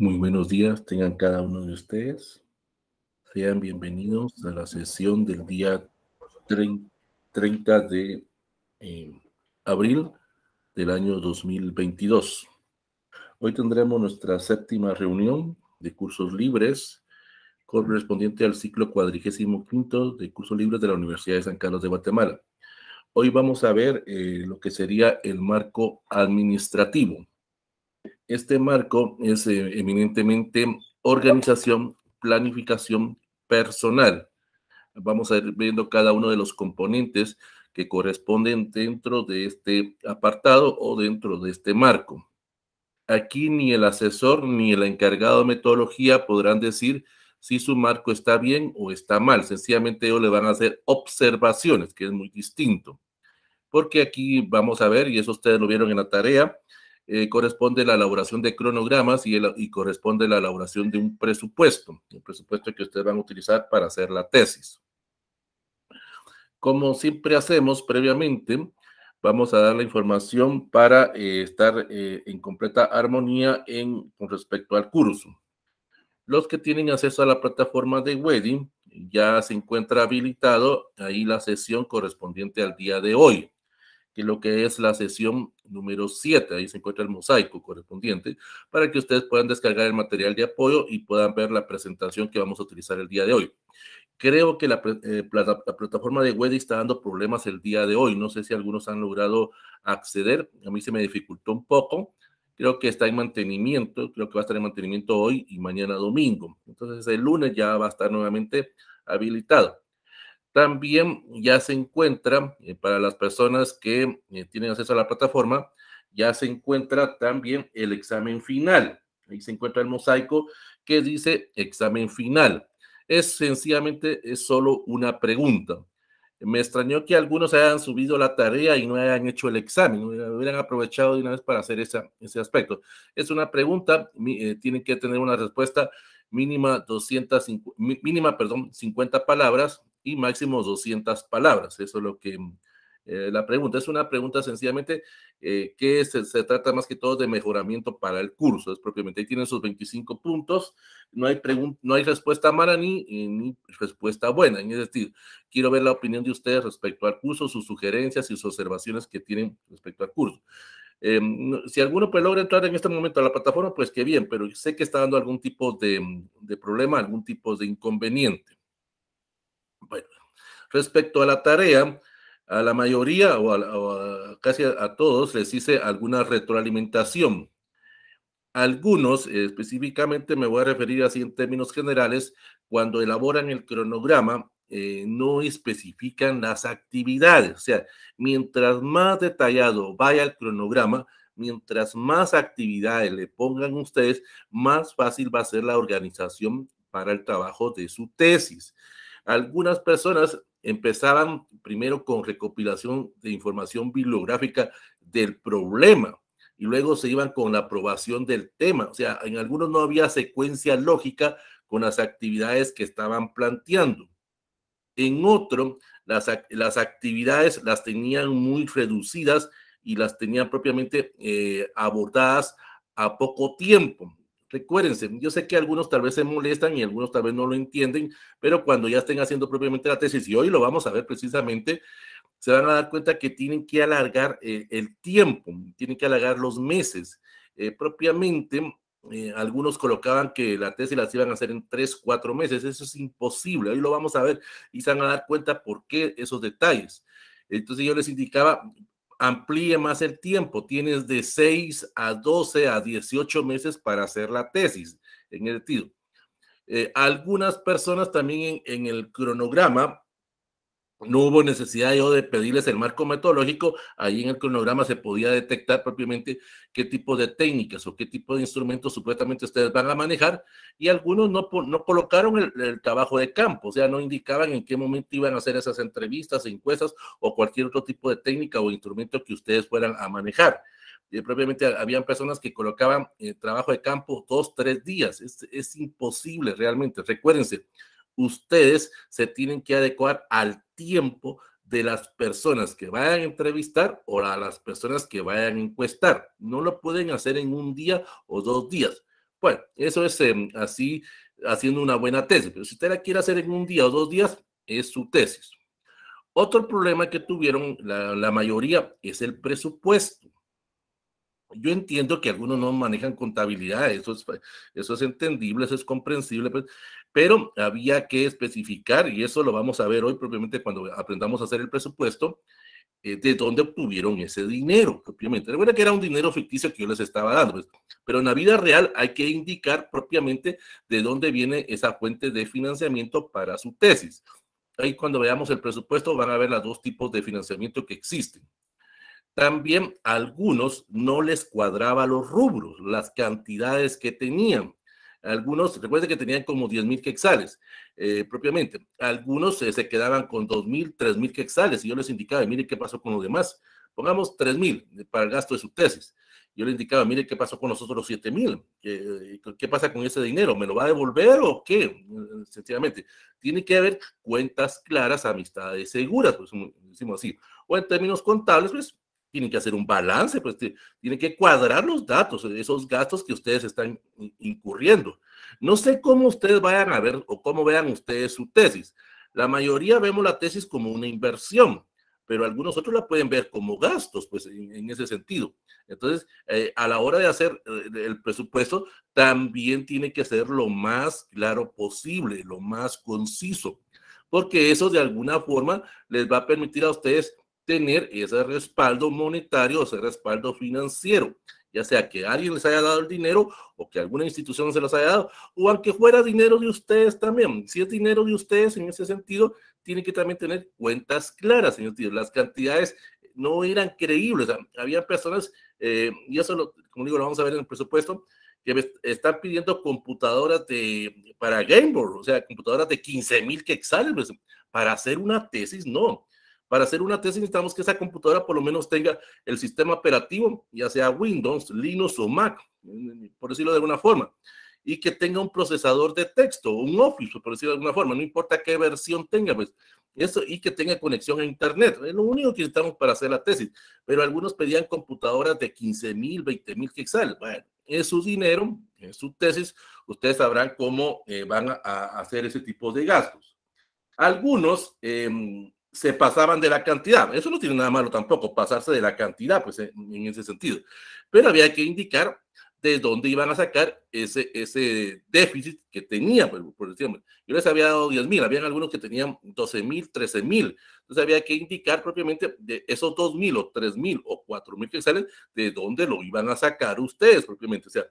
Muy buenos días, tengan cada uno de ustedes. Sean bienvenidos a la sesión del día 30 de eh, abril del año 2022. Hoy tendremos nuestra séptima reunión de cursos libres correspondiente al ciclo cuadrigésimo quinto de cursos libres de la Universidad de San Carlos de Guatemala. Hoy vamos a ver eh, lo que sería el marco administrativo este marco es eh, eminentemente organización, planificación personal. Vamos a ir viendo cada uno de los componentes que corresponden dentro de este apartado o dentro de este marco. Aquí ni el asesor ni el encargado de metodología podrán decir si su marco está bien o está mal. Sencillamente ellos le van a hacer observaciones, que es muy distinto. Porque aquí vamos a ver, y eso ustedes lo vieron en la tarea, eh, corresponde la elaboración de cronogramas y, y, corresponde la elaboración de un presupuesto, un presupuesto que ustedes van a utilizar para hacer la tesis. Como siempre hacemos previamente, vamos a dar la información para eh, estar eh, en completa armonía en, con respecto al curso. Los que tienen acceso a la plataforma de Wedding ya se encuentra habilitado ahí la sesión correspondiente al día de hoy que lo que es la sesión número 7. Ahí se encuentra el mosaico correspondiente para que ustedes puedan descargar el material de apoyo y puedan ver la presentación que vamos a utilizar el día de hoy. Creo que la, eh, plataforma de web está dando problemas el día de hoy. No sé si algunos han logrado acceder. A mí se me dificultó un poco creo que está en mantenimiento, creo que va a estar en mantenimiento hoy y mañana domingo. Entonces el lunes ya va a estar nuevamente habilitado. También ya se encuentra, eh, para las personas que eh, tienen acceso a la plataforma, ya se encuentra también el examen final. Ahí se encuentra el mosaico que dice examen final. Es sencillamente es solo una pregunta. Me extrañó que algunos hayan subido la tarea y no hayan hecho el examen, hubieran aprovechado de una vez para hacer ese aspecto. Es una pregunta, eh, tienen que tener una respuesta mínima 250, mínima, perdón, 50 palabras y máximo 200 palabras. Eso es lo que mm, eh, la pregunta. Es una pregunta sencillamente eh, que se, trata más que todo de mejoramiento para el curso. Es propiamente, ahí tienen sus 25 puntos. No hay, no hay respuesta mala ni, respuesta buena. Es sentido, quiero ver la opinión de ustedes respecto al curso, sus sugerencias y sus observaciones que tienen respecto al curso. Eh, si alguno pues logra entrar en este momento a la plataforma, pues qué bien, pero sé que está dando algún tipo de mm, problema, algún tipo de inconveniente. Bueno, respecto a la tarea, a la mayoría o, casi a, todos les hice alguna retroalimentación. Algunos, específicamente me voy a referir así en términos generales, cuando elaboran el cronograma, eh, no especifican las actividades. O sea, mientras más detallado vaya el cronograma, mientras más actividades le pongan ustedes, más fácil va a ser la organización para el trabajo de su tesis. Algunas personas empezaban primero con recopilación de información bibliográfica del problema y luego se iban con la aprobación del tema. O sea, en algunos no había secuencia lógica con las actividades que estaban planteando. En otro, las, las actividades las tenían muy reducidas y las tenían propiamente eh, abordadas a poco tiempo. Recuérdense, yo sé que algunos tal vez se molestan y algunos tal vez no lo entienden, pero cuando ya estén haciendo propiamente la tesis, y hoy lo vamos a ver precisamente, se van a dar cuenta que tienen que alargar eh, el tiempo, tienen que alargar los meses. Eh, propiamente, eh, algunos colocaban que la tesis las iban a hacer en tres, cuatro meses. Eso es imposible. Hoy lo vamos a ver y se van a dar cuenta por qué esos detalles. Entonces yo les indicaba amplíe más el tiempo. Tienes de 6 a 12 a 18 meses para hacer la tesis en el sentido. Eh, algunas personas también en, en el cronograma pues, no hubo necesidad yo de pedirles el marco metodológico, ahí en el cronograma se podía detectar propiamente qué tipo de técnicas o qué tipo de instrumentos supuestamente ustedes van a manejar y algunos no, no colocaron el, trabajo de campo, o sea, no indicaban en qué momento iban a hacer esas entrevistas, encuestas o cualquier otro tipo de técnica o instrumento que ustedes fueran a manejar. Y eh, propiamente habían personas que colocaban el eh, trabajo de campo dos, tres días, es, es imposible realmente, recuérdense ustedes se tienen que adecuar al tiempo de las personas que vayan a entrevistar o a las personas que vayan a encuestar. No lo pueden hacer en un día o dos días. Bueno, eso es em, así haciendo una buena tesis, pero si usted la quiere hacer en un día o dos días, es su tesis. Otro problema que tuvieron la mayoría es el presupuesto. Yo entiendo que algunos no manejan contabilidad, eso es, entendible, eso es comprensible, pues, pero, había que especificar, y eso lo vamos a ver hoy propiamente cuando aprendamos a hacer el presupuesto, eh, de dónde obtuvieron ese dinero propiamente. Recuerda que era un dinero ficticio que yo les estaba dando, pues, pero en la vida real hay que indicar propiamente de dónde viene esa fuente de financiamiento para su tesis. Ahí cuando veamos el presupuesto van a ver los dos tipos de financiamiento que existen. También algunos no les cuadraba los rubros, las cantidades que tenían. Algunos, recuerden que tenían como 10.000 mil quexales eh, propiamente. Algunos eh, se quedaban con 2.000, mil, quexales y yo les indicaba, mire qué pasó con los demás. Pongamos 3.000 eh, para el gasto de su tesis. Yo les indicaba, mire qué pasó con nosotros los siete mil. ¿Qué, pasa con ese dinero? ¿Me lo va a devolver o qué? Sencillamente, tiene que haber cuentas claras, amistades seguras, pues decimos así. O en términos contables, pues tienen que hacer un balance, pues tienen que cuadrar los datos, eh, esos gastos que ustedes están incurriendo. No sé cómo ustedes vayan a ver o cómo vean ustedes su tesis. La mayoría vemos la tesis como una inversión, pero algunos otros la pueden ver como gastos, pues en, ese sentido. Entonces, eh, a la hora de hacer eh, el presupuesto, también tiene que ser lo más claro posible, lo más conciso, porque eso de alguna forma les va a permitir a ustedes tener ese respaldo monetario, ese respaldo financiero, ya sea que alguien les haya dado el dinero o que alguna institución se los haya dado, o aunque fuera dinero de ustedes también. Si es dinero de ustedes, en ese sentido, tienen que también tener cuentas claras, señor Tío. Las cantidades no eran creíbles. Había personas, eh, y eso, como digo, lo vamos a ver en el presupuesto, que están pidiendo computadoras de, para Boy, o sea, computadoras de 15 mil quetzales pues, para hacer una tesis, no. Para hacer una tesis necesitamos que esa computadora por lo menos tenga el sistema operativo, ya sea Windows, Linux o Mac, por decirlo de alguna forma, y que tenga un procesador de texto, un Office, por decirlo de alguna forma, no importa qué versión tenga, pues eso y que tenga conexión a internet. Es lo único que necesitamos para hacer la tesis. Pero algunos pedían computadoras de 15 mil, 20 mil quetzales. Bueno, es su dinero, es su tesis. Ustedes sabrán cómo eh, van a, hacer ese tipo de gastos. Algunos em, se pasaban de la cantidad. Eso no tiene nada malo tampoco, pasarse de la cantidad, pues en ese sentido. Pero había que indicar de dónde iban a sacar ese, ese déficit que tenía, por, pues, por decirlo. Yo les había dado 10 mil, habían algunos que tenían 12 mil, 13 mil. Entonces había que indicar propiamente de esos dos mil o tres mil o cuatro mil que salen, de dónde lo iban a sacar ustedes propiamente. O sea,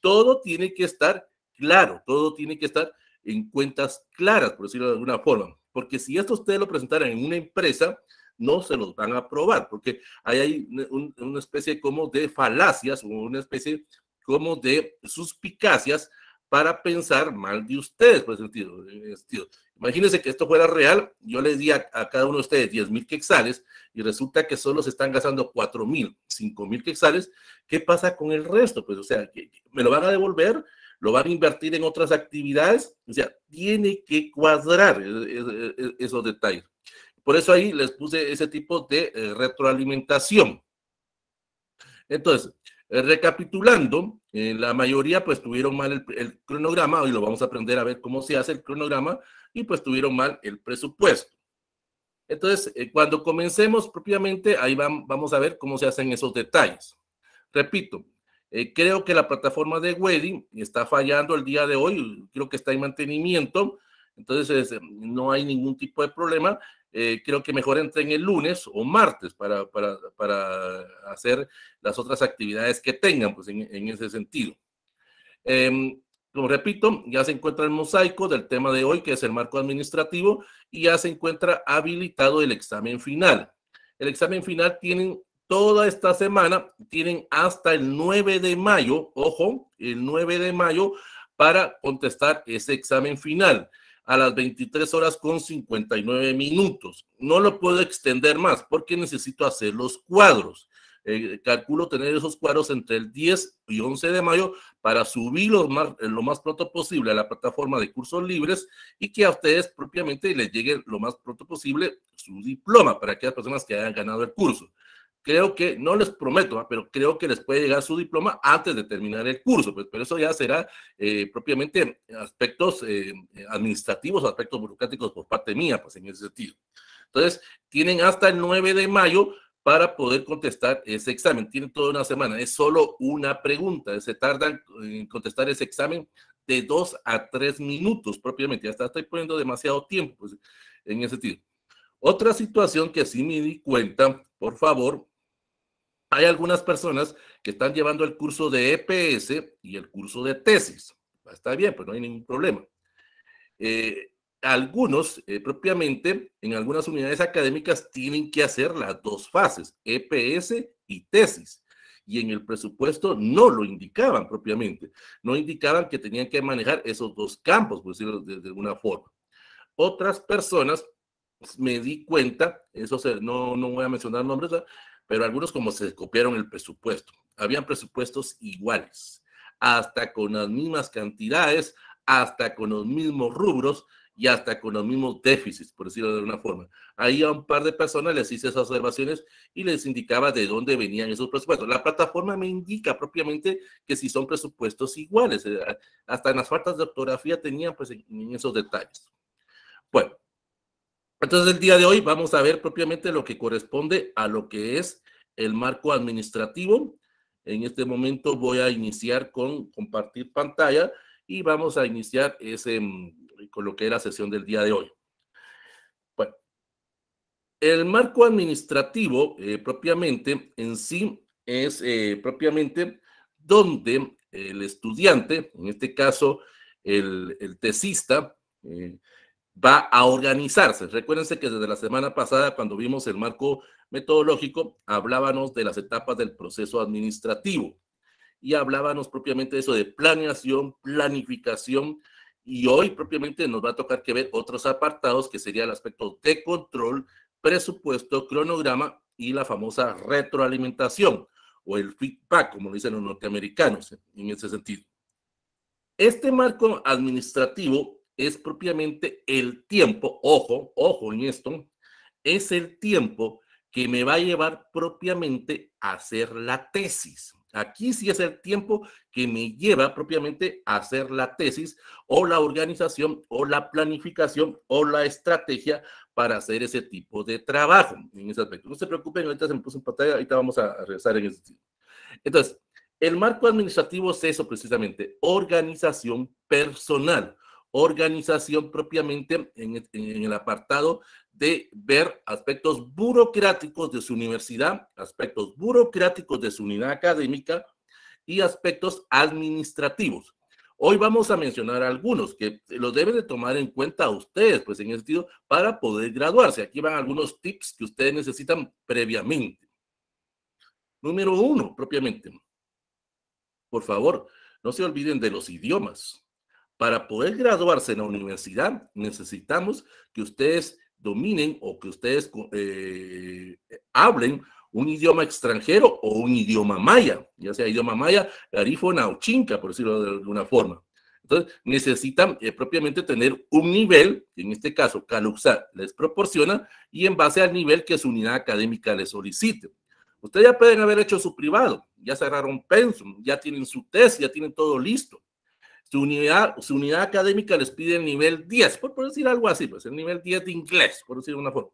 todo tiene que estar claro, todo tiene que estar en cuentas claras, por decirlo de alguna forma porque si esto ustedes lo presentaran en una empresa, no se los van a aprobar, porque ahí hay una especie como de falacias o una especie como de suspicacias para pensar mal de ustedes, por pues, sentido. Imagínense que esto fuera real, yo les di a, cada uno de ustedes 10 mil quexales y resulta que solo se están gastando 4 mil, 5 mil quexales, ¿qué pasa con el resto? Pues, o sea, ¿me lo van a devolver? lo van a invertir en otras actividades, o sea, tiene que cuadrar e-, e-, e-, esos detalles. Por eso ahí les puse ese tipo de eh, retroalimentación. Entonces, eh, recapitulando, eh, la mayoría pues tuvieron mal el, cronograma, hoy lo vamos a aprender a ver cómo se hace el cronograma, y pues tuvieron mal el presupuesto. Entonces, cuando comencemos propiamente, ahí vamos a ver cómo se hacen esos detalles. Repito, eh, creo que la plataforma de Wedding está fallando el día de hoy, creo que está en mantenimiento, entonces eh, no hay ningún tipo de problema. Eh, creo que mejor entren el lunes o martes para, para, hacer las otras actividades que tengan, pues en, ese sentido. Em, como repito, ya se encuentra el mosaico del tema de hoy, que es el marco administrativo, y ya se encuentra habilitado el examen final. El examen final tienen toda esta semana. Tienen hasta el 9 de mayo, ojo, el 9 de mayo para contestar ese examen final a las 23 horas con 59 minutos. No lo puedo extender más porque necesito hacer los cuadros. Eh, calculo tener esos cuadros entre el 10 y 11 de mayo para subirlos eh, lo más pronto posible a la plataforma de cursos libres y que a ustedes propiamente les llegue lo más pronto posible su diploma para aquellas personas que hayan ganado el curso creo que, no les prometo, ¿ah? pero creo que les puede llegar su diploma antes de terminar el curso, pues, pero eso ya será eh, propiamente aspectos eh, administrativos, aspectos burocráticos por parte mía, pues en ese sentido. Entonces, tienen hasta el 9 de mayo para poder contestar ese examen. Tienen toda una semana, es solo una pregunta, se tardan en contestar ese examen de dos a tres minutos propiamente, ya está, estoy poniendo demasiado tiempo pues, en ese sentido. Otra situación que sí me di cuenta, por favor, hay algunas personas que están llevando el curso de EPS y el curso de tesis. Está bien, pues no hay ningún problema. Eh, algunos, eh, propiamente, en algunas unidades académicas tienen que hacer las dos fases, EPS y tesis. Y en el presupuesto no lo indicaban propiamente, no indicaban que tenían que manejar esos dos campos, por decirlo de, alguna forma. Otras personas, me di cuenta, eso no, no voy a mencionar nombres, pero algunos como se copiaron el presupuesto. Habían presupuestos iguales, hasta con las mismas cantidades, hasta con los mismos rubros y hasta con los mismos déficits, por decirlo de alguna forma. Ahí a un par de personas les hice esas observaciones y les indicaba de dónde venían esos presupuestos. La plataforma me indica propiamente que si son presupuestos iguales, eh, hasta en las faltas de ortografía tenían pues en esos detalles. Bueno, entonces el día de hoy vamos a ver propiamente lo que corresponde a lo que es el marco administrativo. En este momento voy a iniciar con compartir pantalla y vamos a iniciar ese, mm, con lo que es la sesión del día de hoy. Bueno, el marco administrativo eh, propiamente en sí es eh, propiamente donde el estudiante, en este caso el, el tesista, eh, va a organizarse. Recuérdense que desde la semana pasada, cuando vimos el marco metodológico, hablábamos de las etapas del proceso administrativo y hablábamos propiamente de eso de planeación, planificación, y hoy propiamente nos va a tocar que ver otros apartados que sería el aspecto de control, presupuesto, cronograma y la famosa retroalimentación o el feedback, como lo dicen los norteamericanos en ese sentido. Este marco administrativo es propiamente el tiempo, ojo, ojo en esto, es el tiempo que me va a llevar propiamente a hacer la tesis. Aquí sí es el tiempo que me lleva propiamente a hacer la tesis o la organización o la planificación o la estrategia para hacer ese tipo de trabajo en ese aspecto. No se preocupen, ahorita se me puso en pantalla, ahorita vamos a regresar en ese sentido. Entonces, el marco administrativo es eso precisamente, organización personal organización propiamente en, el apartado de ver aspectos burocráticos de su universidad, aspectos burocráticos de su unidad académica y aspectos administrativos. Hoy vamos a mencionar algunos que los deben de tomar en cuenta ustedes, pues en ese sentido, para poder graduarse. Aquí van algunos tips que ustedes necesitan previamente. Número uno, propiamente. Por favor, no se olviden de los idiomas. Para poder graduarse en la universidad, necesitamos que ustedes dominen o que ustedes eh, eh, hablen un idioma extranjero o un idioma maya, ya sea idioma maya, garífona o chinca, por decirlo de alguna forma. Entonces, necesitan eh, propiamente tener un nivel, en este caso Caluxa les proporciona, y en base al nivel que su unidad académica les solicite. Ustedes ya pueden haber hecho su privado, ya cerraron pensum, ya tienen su tesis, ya tienen todo listo. Su unidad, su unidad académica les pide el nivel 10, por, decir algo así, pues el nivel 10 de inglés, por decir de una forma.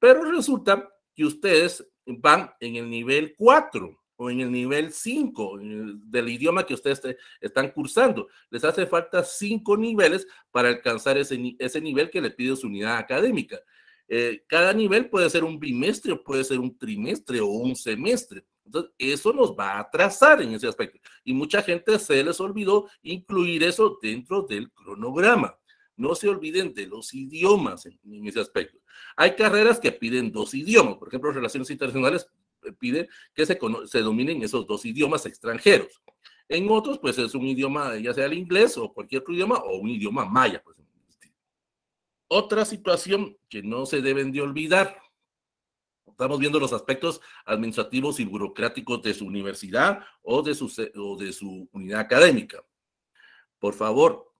Pero resulta que ustedes van en el nivel 4 o en el nivel 5 del idioma que ustedes están cursando. Les hace falta 5 niveles para alcanzar ese, ese nivel que le pide su unidad académica. Eh, cada nivel puede ser un bimestre, puede ser un trimestre o un semestre. Entonces, eso nos va a atrasar en ese aspecto. Y mucha gente se les olvidó incluir eso dentro del cronograma. No se olviden de los idiomas en, ese aspecto. Hay carreras que piden dos idiomas. Por ejemplo, relaciones internacionales eh, pide que se, se dominen esos dos idiomas extranjeros. En otros, pues es un idioma, ya sea el inglés o cualquier otro idioma, o un idioma maya. Pues, este Otra situación que no se deben de olvidar Estamos viendo los aspectos administrativos y burocráticos de su universidad o de su, o de su unidad académica. Por favor,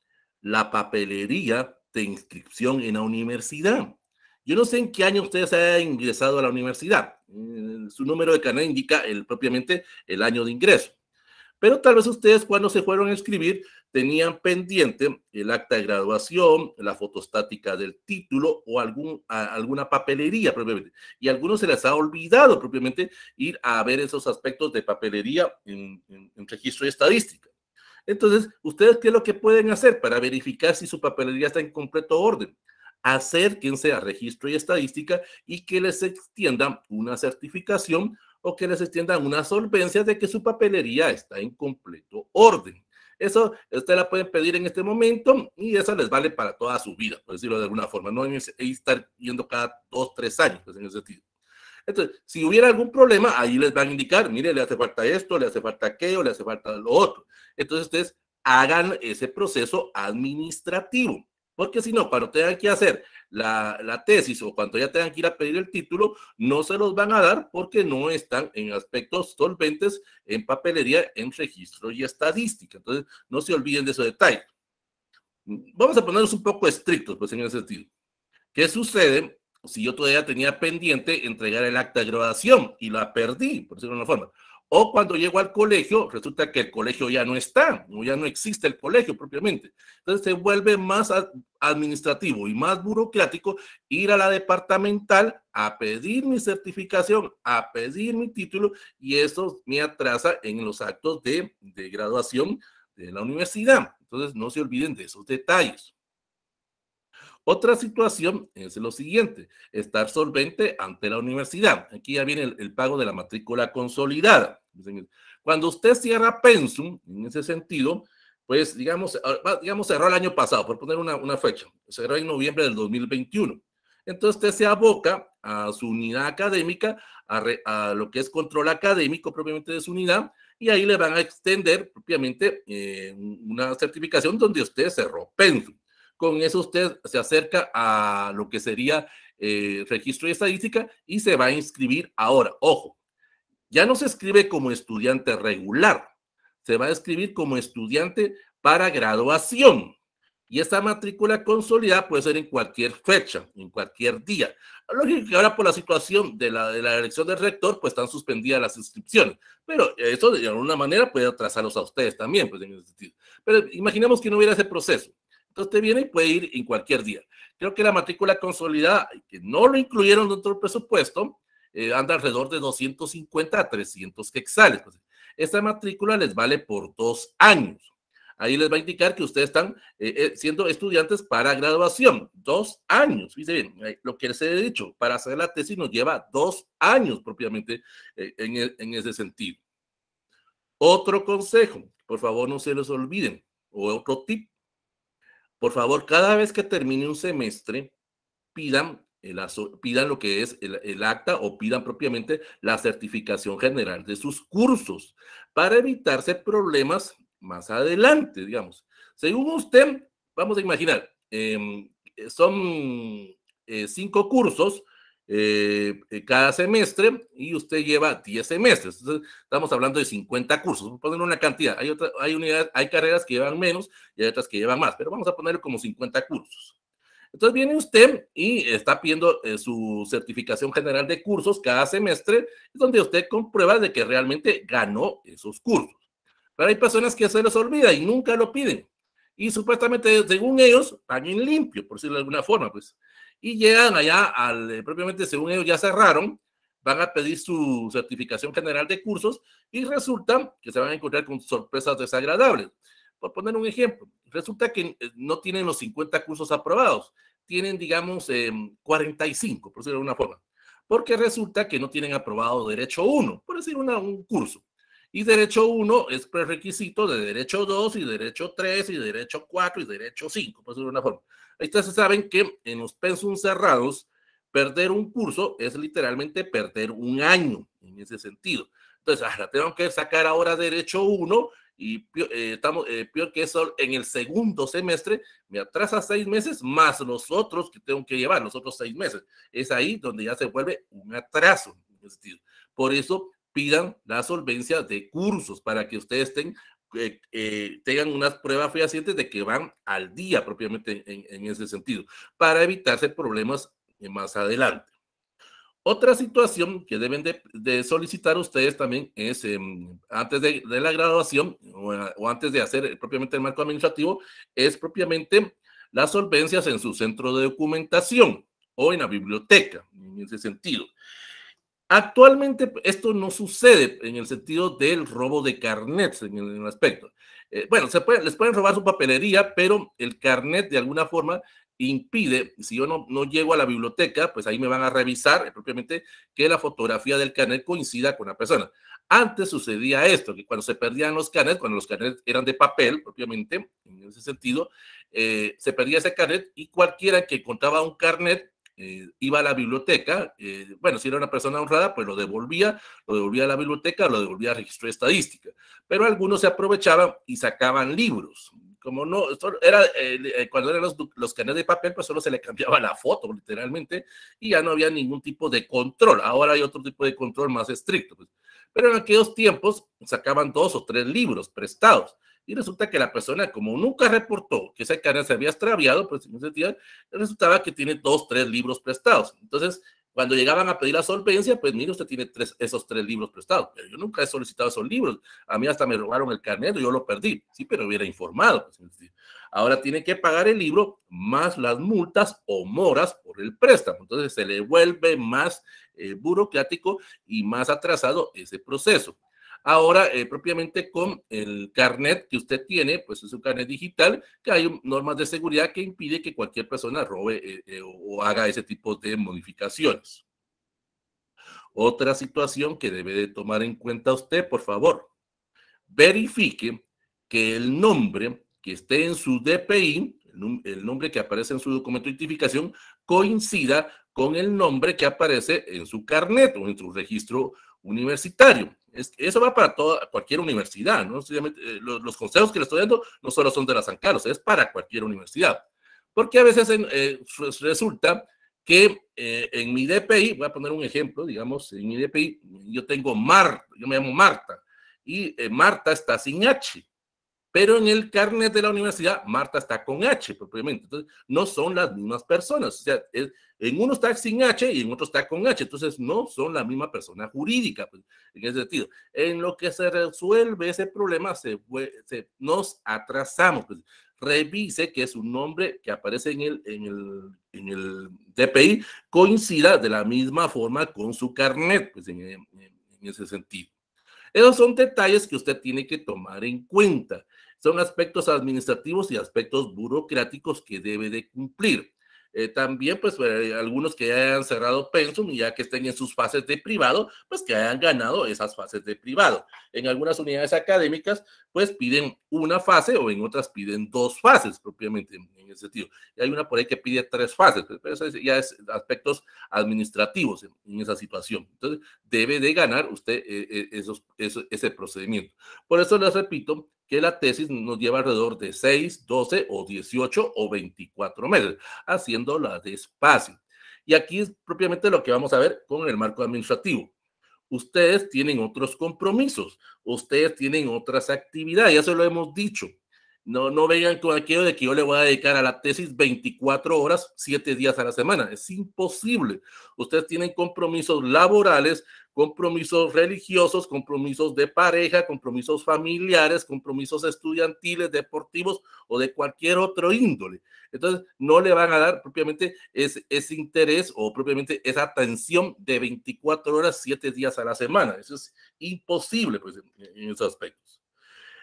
la papelería de inscripción en la universidad. Yo no sé en qué año ustedes han ingresado a la universidad. Eh, su número de canal indica el, propiamente el año de ingreso. Pero tal vez ustedes cuando se fueron a inscribir tenían pendiente el acta de graduación, la fotostática del título o algún, alguna papelería propiamente. Y a algunos se les ha olvidado propiamente ir a ver esos aspectos de papelería en, registro y estadística. Entonces, ¿ustedes qué es lo que pueden hacer para verificar si su papelería está en completo orden? Acérquense a registro y estadística y que les extiendan una certificación o que les extiendan una solvencia de que su papelería está en completo orden. Eso usted la pueden pedir en este momento y eso les vale para toda su vida, por decirlo de alguna forma. No hay que estar yendo cada dos, tres años, pues, en ese sentido. Entonces, si hubiera algún problema, ahí les van a indicar, mire, le hace falta esto, le hace falta aquello, le hace falta lo otro. Entonces, ustedes hagan ese proceso administrativo. Porque si no, cuando tengan que hacer la, tesis o cuando ya tengan que ir a pedir el título, no se los van a dar porque no están en aspectos solventes en papelería, en registro y estadística. Entonces, no se olviden de ese detalle. Vamos a ponernos un poco estrictos, pues en ese sentido. ¿Qué sucede si yo todavía tenía pendiente entregar el acta de graduación y la perdí, por decirlo de una forma? O cuando llego al colegio, resulta que el colegio ya no está, o ya no existe el colegio propiamente. Entonces se vuelve más administrativo y más burocrático ir a la departamental a pedir mi certificación, a pedir mi título, y eso me atrasa en los actos de, de graduación de la universidad. Entonces no se olviden de esos detalles. Otra situación es lo siguiente, estar solvente ante la universidad. Aquí ya viene el, pago de la matrícula consolidada. Cuando usted cierra Pensum, en ese sentido, pues digamos, ah, digamos cerró el año pasado, por poner una, fecha, cerró en noviembre del 2021. Entonces usted se aboca a su unidad académica, a, lo que es control académico propiamente de su unidad, y ahí le van a extender propiamente eh, una certificación donde usted cerró Pensum. Con eso usted se acerca a lo que sería eh, registro y estadística y se va a inscribir ahora. Ojo, ya no se escribe como estudiante regular, se va a escribir como estudiante para graduación. Y esta matrícula consolidada puede ser en cualquier fecha, en cualquier día. Lógico que ahora por la situación de la, de la elección del rector, pues están suspendidas las inscripciones. Pero eso de alguna manera puede atrasarlos a ustedes también, pues en ese sentido. Pero imaginemos que no hubiera ese proceso. Entonces usted viene y puede ir en cualquier día. Creo que la matrícula consolidada, que no lo incluyeron dentro del presupuesto, eh, anda alrededor de 250 a 300 quetzales. Pues, esta matrícula les vale por dos años. Ahí les va a indicar que ustedes están eh, eh, siendo estudiantes para graduación. Dos años. Fíjense bien, lo que les he dicho, para hacer la tesis nos lleva dos años propiamente en, e, en ese sentido. Otro consejo, por favor no se les olviden, o otro tip por favor, cada vez que termine un semestre, pidan, el, pidan lo que es el, acta o pidan propiamente la certificación general de sus cursos para evitarse problemas más adelante, digamos. Según usted, vamos a imaginar, em, son eh, cinco cursos, eh, eh, cada semestre y usted lleva 10 semestres. Entonces, estamos hablando de 50 cursos. Vamos a poner una cantidad. Hay, otra, hay, unidades, hay carreras que llevan menos y hay otras que llevan más, pero vamos a poner como 50 cursos. Entonces viene usted y está pidiendo eh, su certificación general de cursos cada semestre, donde usted comprueba de que realmente ganó esos cursos. Pero hay personas que se les olvida y nunca lo piden. Y supuestamente, según ellos, van limpio, por decirlo de alguna forma, pues y llegan allá al, eh, propiamente según ellos ya cerraron, van a pedir su certificación general de cursos y resulta que se van a encontrar con sorpresas desagradables. Por poner un ejemplo, resulta que eh, no tienen los 50 cursos aprobados, tienen, digamos, eh, em, 45, por decirlo de alguna forma, porque resulta que no tienen aprobado Derecho 1, por decir de un curso. Y Derecho 1 es prerequisito de Derecho 2 y Derecho 3 y Derecho 4 y Derecho 5, por decirlo de alguna forma. Ustedes saben que en los pensum cerrados, perder un curso es literalmente perder un año en ese sentido. Entonces, ahora tengo que sacar ahora derecho uno, y eh, estamos eh, peor que eso en el segundo semestre me atrasa seis meses más los otros que tengo que llevar los otros seis meses es ahí donde ya se vuelve un atraso por eso pidan la solvencia de cursos para que ustedes estén eh, eh, tengan unas pruebas fehacientes de que van al día propiamente en, ese sentido, para evitarse problemas eh, más adelante. Otra situación que deben de, solicitar ustedes también es, em, antes de, la graduación o, o, antes de hacer propiamente el marco administrativo, es propiamente las solvencias en su centro de documentación o en la biblioteca, en ese sentido. Actualmente esto no sucede en el sentido del robo de carnets en el, aspecto. Eh, bueno, se les pueden robar su papelería, pero el carnet de alguna forma impide, si yo no, no llego a la biblioteca, pues ahí me van a revisar eh, propiamente que la fotografía del carnet coincida con la persona. Antes sucedía esto, que cuando se perdían los carnets, cuando los carnets eran de papel, propiamente, en ese sentido, eh, se perdía ese carnet y cualquiera que encontraba un carnet eh, iba a la biblioteca, eh, bueno, si era una persona honrada, pues lo devolvía, lo devolvía a la biblioteca, lo devolvía a registro de estadística. Pero algunos se aprovechaban y sacaban libros. Como no, era, eh, cuando eran los, los canales de papel, pues solo se le cambiaba la foto, literalmente, y ya no había ningún tipo de control. Ahora hay otro tipo de control más estricto. Pues. Pero en aquellos tiempos sacaban dos o tres libros prestados y resulta que la persona, como nunca reportó que ese carnet se había extraviado, pues resultaba que tiene dos, tres libros prestados. Entonces, cuando llegaban a pedir la solvencia, pues mire, usted tiene tres, esos tres libros prestados. Pero yo nunca he solicitado esos libros. A mí hasta me robaron el carnet, yo lo perdí. Sí, pero hubiera informado. Ahora tiene que pagar el libro más las multas o moras por el préstamo. Entonces se le vuelve más eh, burocrático y más atrasado ese proceso ahora eh, propiamente con el carnet que usted tiene, pues es un carnet digital, que hay normas de seguridad que impide que cualquier persona robe eh, eh, o haga ese tipo de modificaciones. Otra situación que debe de tomar en cuenta usted, por favor, verifique que el nombre que esté en su DPI, el nombre que aparece en su documento de identificación, coincida con el nombre que aparece en su carnet o en su registro universitario eso va para toda, cualquier universidad, eh, Los, consejos que le estoy dando no solo son de la San Carlos, es para cualquier universidad. Porque a veces eh, resulta que eh, en mi DPI, voy a poner un ejemplo, digamos, en mi DPI yo tengo Mar, yo me llamo Marta, y Marta está sin H. Pero en el carnet de la universidad, Marta está con H, propiamente. Entonces, no son las mismas personas. O sea, en uno está sin H y en otro está con H. Entonces, no son la misma persona jurídica, pues, en ese sentido. En lo que se resuelve ese problema, se, nos atrasamos. Pues. Revise que su nombre que aparece en el, en el, en el DPI, coincida de la misma forma con su carnet, pues, en ese sentido. Esos son detalles que usted tiene que tomar en cuenta. Son aspectos administrativos y aspectos burocráticos que debe de cumplir. Eh, también, pues, eh, algunos que ya hayan cerrado Pensum y ya que estén en sus fases de privado, pues que hayan ganado esas fases de privado. En algunas unidades académicas, pues piden una fase o en otras piden dos fases, propiamente en, ese sentido. Y hay una por ahí que pide tres fases, pero eso ya es aspectos administrativos en, esa situación. Entonces, debe de ganar usted eh, ese procedimiento. Por eso les repito que la tesis nos lleva alrededor de 6, 12 o 18 o 24 meses, haciéndola despacio. Y aquí es propiamente lo que vamos a ver con el marco administrativo. Ustedes tienen otros compromisos, ustedes tienen otras actividades, ya se lo hemos dicho. No, no vengan con aquello de que yo le voy a dedicar a la tesis 24 horas, 7 días a la semana. Es imposible. Ustedes tienen compromisos laborales, compromisos religiosos, compromisos de pareja, compromisos familiares, compromisos estudiantiles, deportivos o de cualquier otro índole. Entonces, no le van a dar propiamente ese, interés o propiamente esa atención de 24 horas, 7 días a la semana. Eso es imposible pues, en ese aspecto.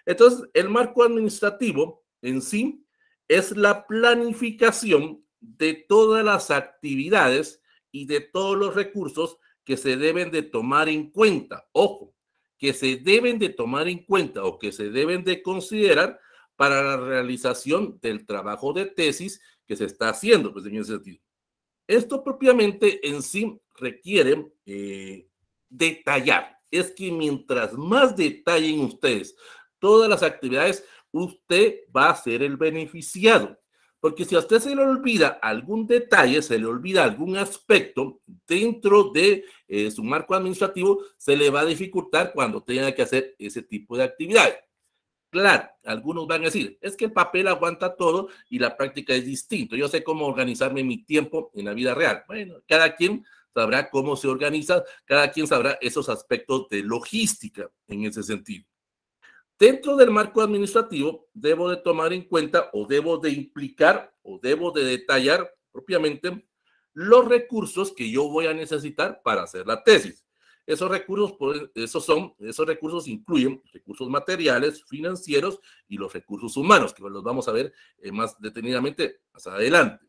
Entonces, el marco administrativo en sí es la planificación de todas las actividades y de todos los recursos que se deben de tomar en cuenta. Ojo, que se deben de tomar en cuenta o que se deben de considerar para la realización del trabajo de tesis que se está haciendo, pues en ese sentido. Esto propiamente en sí requiere eh, detallar. Es que mientras más detallen ustedes, todas las actividades, usted va a ser el beneficiado. Porque si a usted se le olvida algún detalle, se le olvida algún aspecto dentro de eh, su marco administrativo, se le va a dificultar cuando tenga que hacer ese tipo de actividades. Claro, algunos van a decir, es que el papel aguanta todo y la práctica es distinto. Yo sé cómo organizarme mi tiempo en la vida real. Bueno, cada quien sabrá cómo se organiza, cada quien sabrá esos aspectos de logística en ese sentido. Dentro del marco administrativo, debo de tomar en cuenta o debo de implicar o debo de detallar propiamente los recursos que yo voy a necesitar para hacer la tesis. Esos recursos, esos son, esos recursos incluyen recursos materiales, financieros y los recursos humanos, que los vamos a ver eh, más detenidamente más adelante.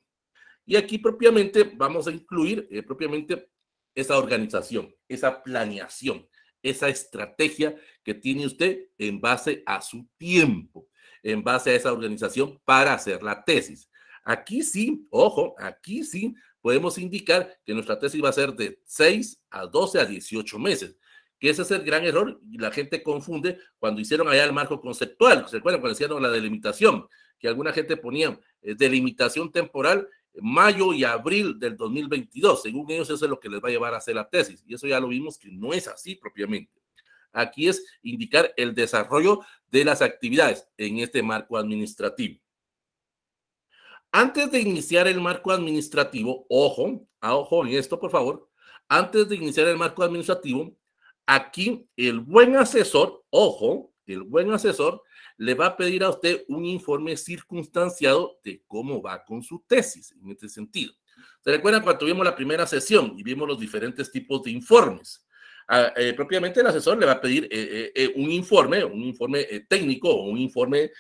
Y aquí propiamente vamos a incluir eh, propiamente esa organización, esa planeación, esa estrategia que tiene usted en base a su tiempo, en base a esa organización para hacer la tesis. Aquí sí, ojo, aquí sí podemos indicar que nuestra tesis va a ser de 6 a 12 a 18 meses, que ese es el gran error y la gente confunde cuando hicieron allá el marco conceptual, ¿se acuerdan cuando hicieron la delimitación? Que alguna gente ponía eh, delimitación temporal mayo y abril del 2022. Según ellos, eso es lo que les va a llevar a hacer la tesis. Y eso ya lo vimos que no es así propiamente. Aquí es indicar el desarrollo de las actividades en este marco administrativo. Antes de iniciar el marco administrativo, ojo, a ojo en esto, por favor, antes de iniciar el marco administrativo, aquí el buen asesor, ojo, el buen asesor le va a pedir a usted un informe circunstanciado de cómo va con su tesis en este sentido. ¿Se recuerdan cuando tuvimos la primera sesión y vimos los diferentes tipos de informes? Ah, eh, propiamente el asesor le va a pedir eh, eh, un informe, un informe técnico o un informe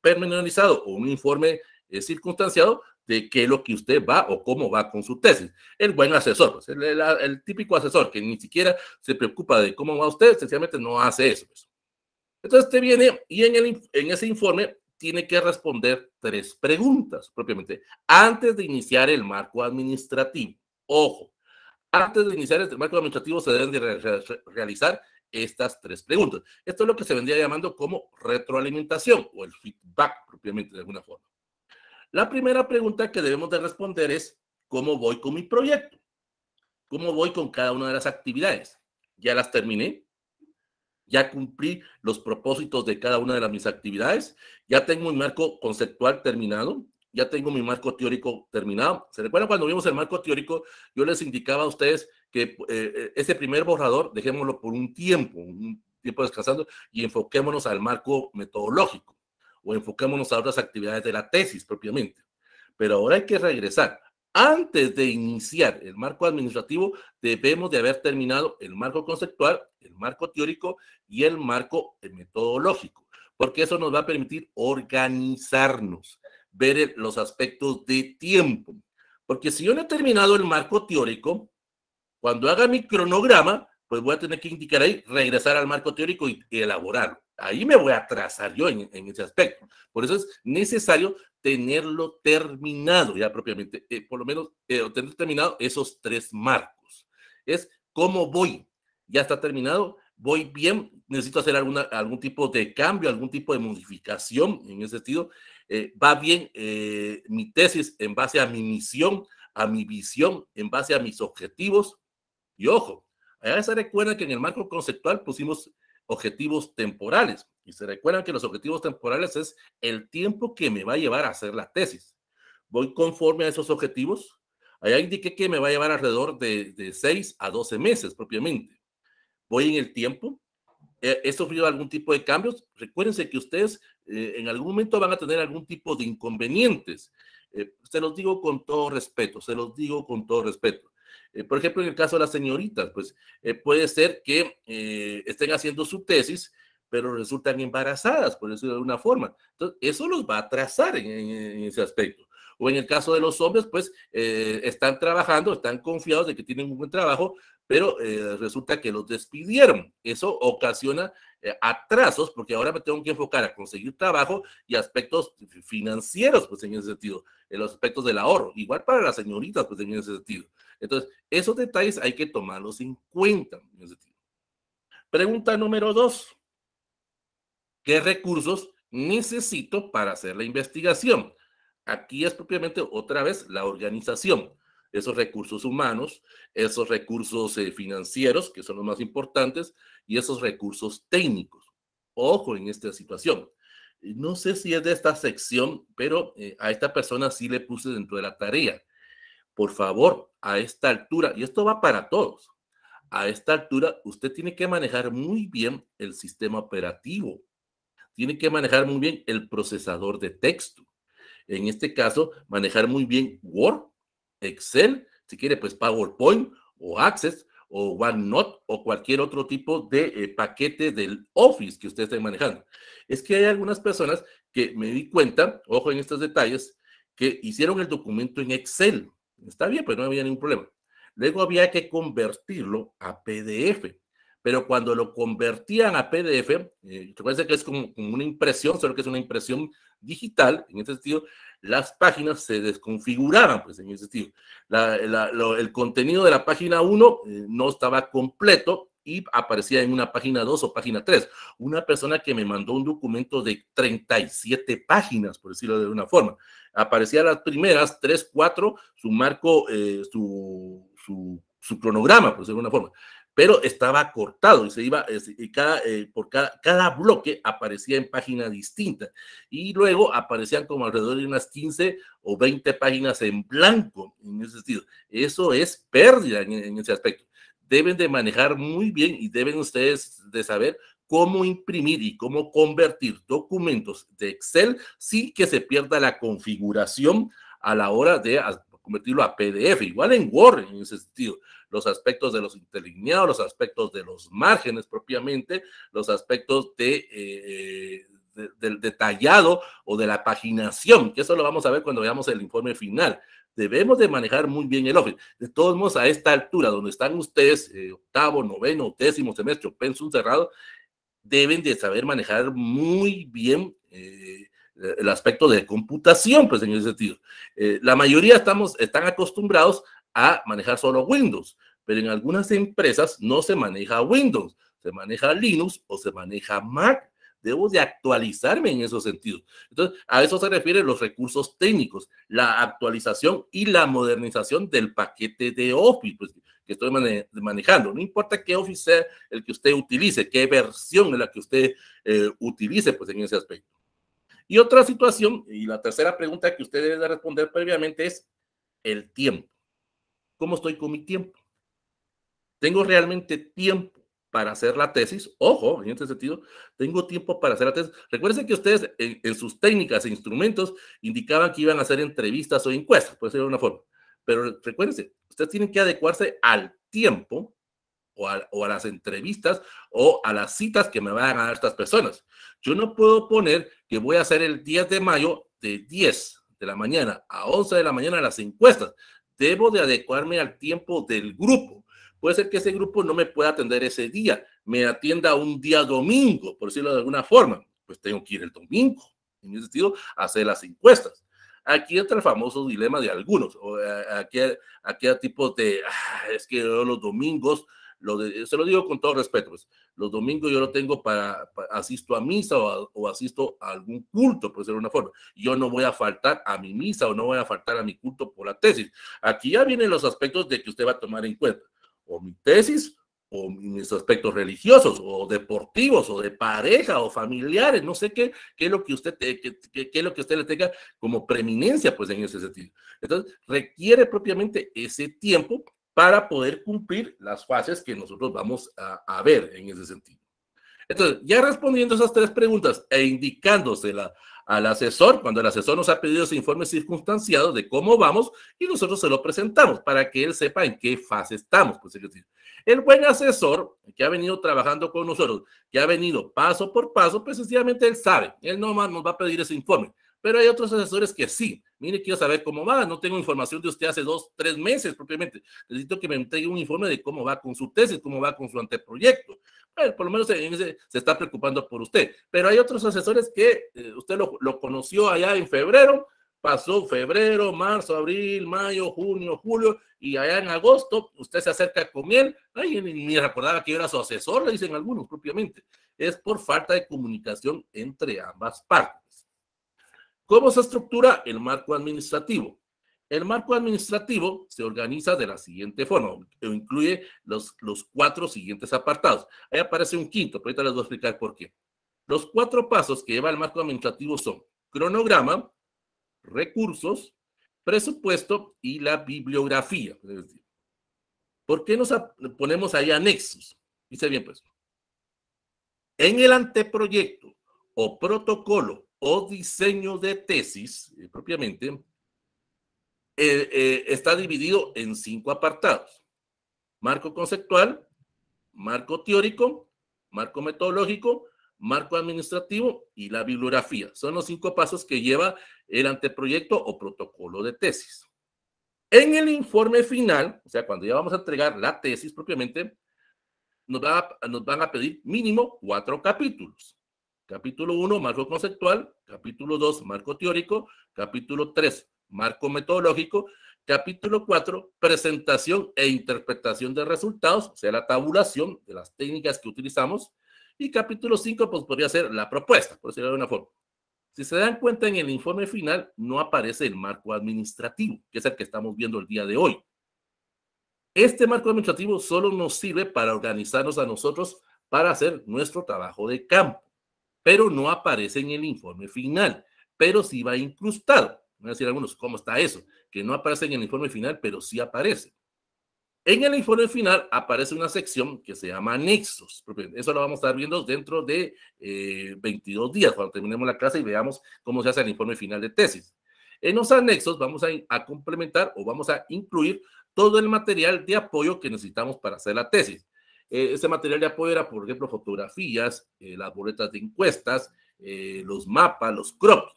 permenorizado o un informe circunstanciado de qué es lo que usted va o cómo va con su tesis. El buen asesor, pues, el, típico asesor que ni siquiera se preocupa de cómo va usted, sencillamente no hace eso. Pues. Entonces te viene y en, ese informe tiene que responder tres preguntas propiamente antes de iniciar el marco administrativo. Ojo, antes de iniciar el este marco administrativo se deben de realizar estas tres preguntas. Esto es lo que se vendría llamando como retroalimentación o el feedback propiamente de alguna forma. La primera pregunta que debemos de responder es, ¿cómo voy con mi proyecto? ¿Cómo voy con cada una de las actividades? ¿Ya las terminé? ya cumplí los propósitos de cada una de las, mis actividades, ya tengo mi marco conceptual terminado, ya tengo mi marco teórico terminado. ¿Se recuerdan cuando vimos el marco teórico? Yo les indicaba a ustedes que eh, eh, ese primer borrador dejémoslo por un tiempo, un tiempo descansando, y enfoquémonos al marco metodológico o enfoquémonos a otras actividades de la tesis propiamente. Pero ahora hay que regresar antes de iniciar el marco administrativo, debemos de haber terminado el marco conceptual, el marco teórico y el marco eh, metodológico, porque eso nos va a permitir organizarnos, ver eh, los aspectos de tiempo. Porque si yo no he terminado el marco teórico, cuando haga mi cronograma, pues voy a tener que indicar ahí, regresar al marco teórico y elaborarlo. Ahí me voy a atrasar yo en, ese aspecto. Por eso es necesario tenerlo terminado ya propiamente, eh, por lo menos eh, tener terminado esos tres marcos. Es cómo voy, ya está terminado, voy bien, necesito hacer alguna, algún tipo de cambio, algún tipo de modificación en ese sentido. Eh, va bien mi tesis en base a mi misión, a mi visión, en base a mis objetivos. Y ojo, a se recuerda que en el marco conceptual pusimos objetivos temporales. Y se recuerdan que los objetivos temporales es el tiempo que me va a llevar a hacer la tesis. Voy conforme a esos objetivos. Allá indiqué que me va a llevar alrededor de, de 6 a 12 meses propiamente. Voy en el tiempo. Eh, ¿He sufrido algún tipo de cambios? Recuérdense que ustedes eh, en algún momento van a tener algún tipo de inconvenientes. Eh, se los digo con todo respeto, se los digo con todo respeto. Eh, por ejemplo, en el caso de las señoritas, pues eh, puede ser que eh, estén haciendo su tesis, pero resultan embarazadas, por decirlo de alguna forma. Entonces, eso los va a atrasar en ese aspecto o en el caso de los hombres, pues eh, están trabajando, están confiados de que tienen un buen trabajo, pero eh, resulta que los despidieron. Eso ocasiona eh, atrasos porque ahora me tengo que enfocar a conseguir trabajo y aspectos financieros, pues en ese sentido, en los aspectos del ahorro, igual para las señoritas, pues en ese sentido. Entonces, esos detalles hay que tomarlos en cuenta. Pregunta número dos. ¿Qué recursos necesito para hacer la investigación? Aquí es propiamente otra vez la organización, esos recursos humanos, esos recursos eh, financieros, que son los más importantes, y esos recursos técnicos. Ojo en esta situación. Eh, no sé si es de esta sección, pero eh, a esta persona sí le puse dentro de la tarea. Por favor, a esta altura, y esto va para todos, a esta altura usted tiene que manejar muy bien el sistema operativo, tiene que manejar muy bien el procesador de texto, en este caso, manejar muy bien Word, Excel, si quiere, pues PowerPoint o Access o OneNote o cualquier otro tipo de eh, paquete del Office que usted esté manejando. Es que hay algunas personas que me di cuenta, ojo en estos detalles, que hicieron el documento en Excel. Está bien, pues no había ningún problema. Luego había que convertirlo a PDF pero cuando lo convertían a PDF, eh, parece que es como, una impresión, solo que es una impresión digital, en ese sentido, las páginas se desconfiguraban, pues en ese sentido. el contenido de la página 1 eh, no estaba completo y aparecía en una página 2 o página 3. Una persona que me mandó un documento de 37 páginas, por decirlo de una forma. Aparecía las primeras 3, 4, su marco, eh, su, su cronograma, por decirlo de una forma pero estaba cortado y se iba, cada, eh, por cada, cada, bloque aparecía en página distinta. Y luego aparecían como alrededor de unas 15 o 20 páginas en blanco, en ese sentido. Eso es pérdida en, en ese aspecto. Deben de manejar muy bien y deben ustedes de saber cómo imprimir y cómo convertir documentos de Excel sin que se pierda la configuración a la hora de convertirlo a PDF, igual en Word en ese sentido, los aspectos de los interlineados, los aspectos de los márgenes propiamente, los aspectos eh, eh, de, del detallado o de la paginación, que eso lo vamos a ver cuando veamos el informe final. Debemos de manejar muy bien el Office. De todos modos, a esta altura, donde están ustedes, eh, octavo, noveno, décimo semestre, pensum cerrado, deben de saber manejar muy bien eh, eh, el aspecto de computación, pues en ese sentido. Eh, la mayoría estamos, están acostumbrados a manejar solo Windows, pero en algunas empresas no se maneja Windows, se maneja Linux o se maneja Mac. Debo de actualizarme en esos sentidos. Entonces, a eso se refieren los recursos técnicos, la actualización y la modernización del paquete de Office. Pues, que estoy manejando. No importa qué Office sea el que usted utilice, qué versión es la que usted eh, utilice, pues en ese aspecto. Y otra situación, y la tercera pregunta que usted debe responder previamente es el tiempo. ¿Cómo estoy con mi tiempo? ¿Tengo realmente tiempo para hacer la tesis? Ojo, en este sentido, tengo tiempo para hacer la tesis. Recuerden que ustedes en, sus técnicas e instrumentos indicaban que iban a hacer entrevistas o encuestas, puede ser de una forma. Pero recuérdense, ustedes tienen que adecuarse al tiempo o a, las entrevistas o a las citas que me van a dar estas personas. Yo no puedo poner que voy a hacer el 10 de mayo de 10 de la mañana a 11 de la mañana las encuestas. Debo de adecuarme al tiempo del grupo. Puede ser que ese grupo no me pueda atender ese día, me atienda un día domingo, por decirlo de alguna forma. Pues tengo que ir el domingo, en ese sentido, a hacer las encuestas. Aquí entra el famoso dilema de algunos, o eh, aquí, aquí hay de, ah, es que los domingos eh, se lo digo con todo respeto, pues los domingos yo lo tengo para, asisto a misa o, asisto a algún culto, por ser una forma. Yo no voy a faltar a mi misa o no voy a faltar a mi culto por la tesis. Aquí ya vienen los aspectos de que usted va a tomar en cuenta, o mi tesis o mis aspectos religiosos o deportivos o de pareja o familiares, no sé qué, qué es lo que usted qué, qué es lo que usted le tenga como preeminencia pues en ese sentido. Entonces, requiere propiamente ese tiempo para poder cumplir las fases que nosotros vamos a, ver en ese sentido. Entonces, ya respondiendo esas tres preguntas e indicándosela al asesor, cuando el asesor nos ha pedido ese informe circunstanciado de cómo vamos y nosotros se lo presentamos para que él sepa en qué fase estamos. Pues, el buen asesor que ha venido trabajando con nosotros, que ha venido paso por paso, pues sencillamente él sabe, él no más nos va a pedir ese informe. Pero hay otros asesores que sí. Mire, quiero saber cómo va. No tengo información de usted hace dos, tres meses propiamente. Necesito que me entregue un informe de cómo va con su tesis, cómo va con su anteproyecto. Bueno, por lo menos se está preocupando por usted. Pero hay otros asesores que eh, usted lo, conoció allá en febrero, pasó febrero, marzo, abril, mayo, junio, julio, y allá en agosto usted se acerca con él, ay, ni recordaba que yo era su asesor, le dicen algunos propiamente. Es por falta de comunicación entre ambas partes. ¿Cómo se estructura el marco administrativo? El marco administrativo se organiza de la siguiente forma, incluye los, los cuatro siguientes apartados. Ahí aparece un quinto, pero ahorita les voy a explicar por qué. Los cuatro pasos que lleva el marco administrativo son cronograma, recursos, presupuesto y la bibliografía. ¿Por qué nos ponemos ahí anexos? Dice bien, pues. En el anteproyecto o protocolo o diseño de tesis eh, propiamente eh, eh, está dividido en cinco apartados. Marco conceptual, marco teórico, marco metodológico, marco administrativo y la bibliografía. Son los cinco pasos que lleva el anteproyecto o protocolo de tesis. En el informe final, o sea, cuando ya vamos a entregar la tesis propiamente, nos, va nos van a pedir mínimo cuatro capítulos. Capítulo 1, marco conceptual. Capítulo 2, marco teórico. Capítulo 3, marco metodológico. Capítulo 4, presentación e interpretación de resultados, o sea, la tabulación de las técnicas que utilizamos. Y capítulo 5, pues podría ser la propuesta, por decirlo de una forma. Si se dan cuenta, en el informe final no aparece el marco administrativo, que es el que estamos viendo el día de hoy. Este marco administrativo solo nos sirve para organizarnos a nosotros para hacer nuestro trabajo de campo pero no aparece en el informe final, pero sí va incrustado. Van a decir algunos, ¿cómo está eso? Que no aparece en el informe final, pero sí aparece. En el informe final aparece una sección que se llama anexos. Eso lo vamos a estar viendo dentro de 22 eh, días, cuando terminemos la clase y veamos cómo se hace el informe final de tesis. En los anexos vamos a complementar o vamos a incluir todo el material de apoyo que necesitamos para hacer la tesis. Eh, Ese material de apoyo era, por ejemplo, fotografías, eh, las boletas de encuestas, eh, los mapas, los croquis,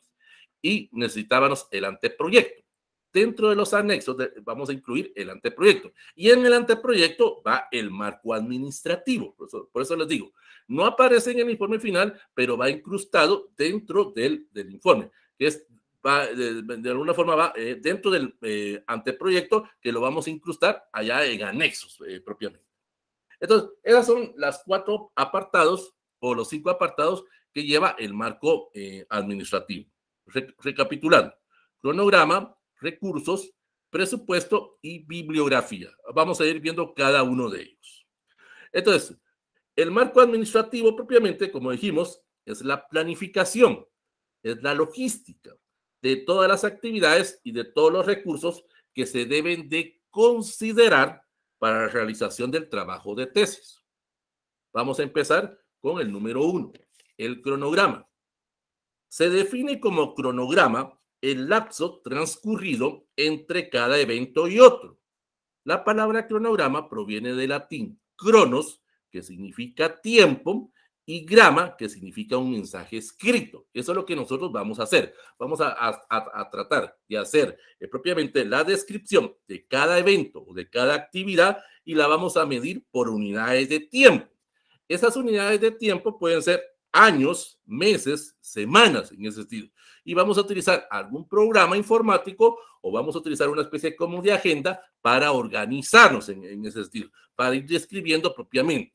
y necesitábamos el anteproyecto. Dentro de los anexos vamos a incluir el anteproyecto. Y en el anteproyecto va el marco administrativo. Por eso, les digo, no aparece en el informe final, pero va incrustado dentro del, del informe, que es Va, de, alguna forma va dentro del anteproyecto que lo vamos a incrustar allá en anexos propiamente. Entonces, esas son las cuatro apartados o los cinco apartados que lleva el marco eh, administrativo. recapitulando, cronograma, recursos, presupuesto y bibliografía. Vamos a ir viendo cada uno de ellos. Entonces, el marco administrativo propiamente, como dijimos, es la planificación, es la logística de todas las actividades y de todos los recursos que se deben de considerar para la realización del trabajo de tesis. Vamos a empezar con el número uno, el cronograma. Se define como cronograma el lapso transcurrido entre cada evento y otro. La palabra cronograma proviene del latín cronos, que significa tiempo, y grama, que significa un mensaje escrito. Eso es lo que nosotros vamos a hacer. Vamos a, a, a tratar de hacer eh, propiamente la descripción de cada evento o de cada actividad y la vamos a medir por unidades de tiempo. Esas unidades de tiempo pueden ser años, meses, semanas en ese sentido. Y vamos a utilizar algún programa informático o vamos a utilizar una especie como de agenda para organizarnos en, en ese sentido, para ir describiendo propiamente.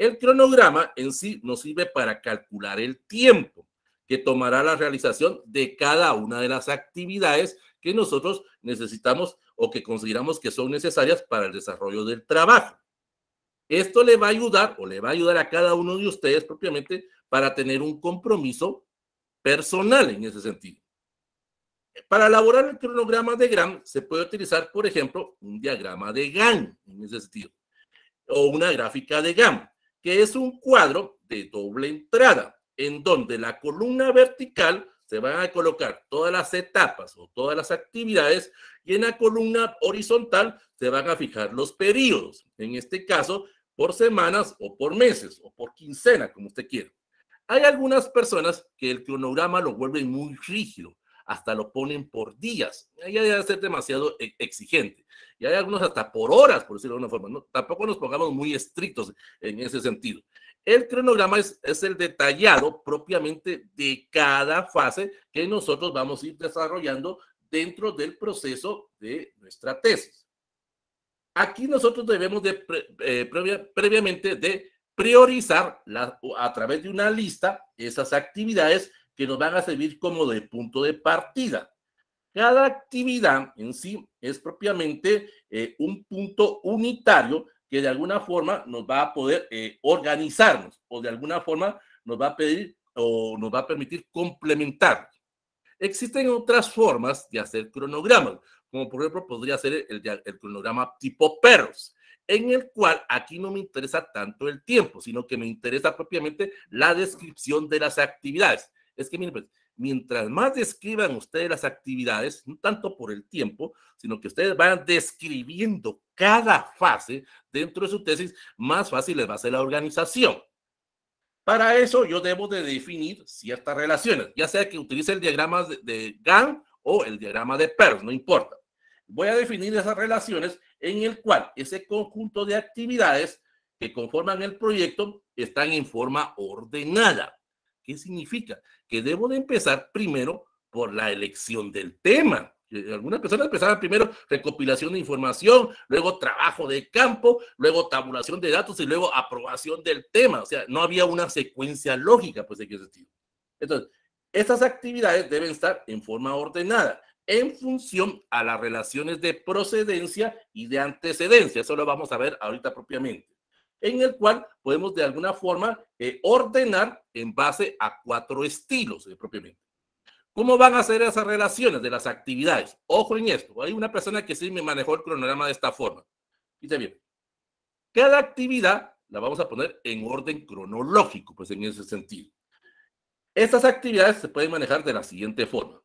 El cronograma en sí nos sirve para calcular el tiempo que tomará la realización de cada una de las actividades que nosotros necesitamos o que consideramos que son necesarias para el desarrollo del trabajo. Esto le va a ayudar o le va a ayudar a cada uno de ustedes propiamente para tener un compromiso personal en ese sentido. Para elaborar el cronograma de Gram se puede utilizar, por ejemplo, un diagrama de GAN en ese sentido o una gráfica de GAN que es un cuadro de doble entrada, en donde la columna vertical se van a colocar todas las etapas o todas las actividades y en la columna horizontal se van a fijar los periodos, en este caso por semanas o por meses o por quincena, como usted quiera. Hay algunas personas que el cronograma lo vuelve muy rígido hasta lo ponen por días. Ahí debe ser demasiado e, exigente. Y hay algunos hasta por horas, por decirlo de alguna forma. ¿no? Tampoco nos pongamos muy estrictos en ese sentido. El cronograma es, el detallado propiamente de cada fase que nosotros vamos a ir desarrollando dentro del proceso de nuestra tesis. Aquí nosotros debemos de, eh, previamente de priorizar a través de una lista esas actividades que nos van a servir como de punto de partida. Cada actividad en sí es propiamente eh, un punto unitario que de alguna forma nos va a poder eh, organizarnos o de alguna forma nos va a pedir o nos va a permitir complementar. Existen otras formas de hacer cronogramas, como por ejemplo podría ser el, el cronograma tipo perros, en el cual aquí no me interesa tanto el tiempo, sino que me interesa propiamente la descripción de las actividades. Es que, pues, mientras más describan ustedes las actividades, no tanto por el tiempo, sino que ustedes vayan describiendo cada fase dentro de su tesis, más fácil les va a ser la organización. Para eso yo debo de definir ciertas relaciones, ya sea que utilice el diagrama de, GAN o el diagrama de PERS, no importa. Voy a definir esas relaciones en el cual ese conjunto de actividades que conforman el proyecto están en forma ordenada. ¿Qué significa? Que debo de empezar primero por la elección del tema. Eh, algunas personas empezaban primero recopilación de información, luego trabajo de campo, luego tabulación de datos y luego aprobación del tema. O sea, no había una secuencia lógica, pues, en qué sentido. Entonces, estas actividades deben estar en forma ordenada en función a las relaciones de procedencia y de antecedencia. Eso lo vamos a ver ahorita propiamente en el cual podemos de alguna forma eh, ordenar en base a cuatro estilos eh, propiamente. ¿Cómo van a ser esas relaciones de las actividades? Ojo en esto. Hay una persona que sí me manejó el cronograma de esta forma. Fíjate bien. Cada actividad la vamos a poner en orden cronológico, pues en ese sentido. Estas actividades se pueden manejar de la siguiente forma.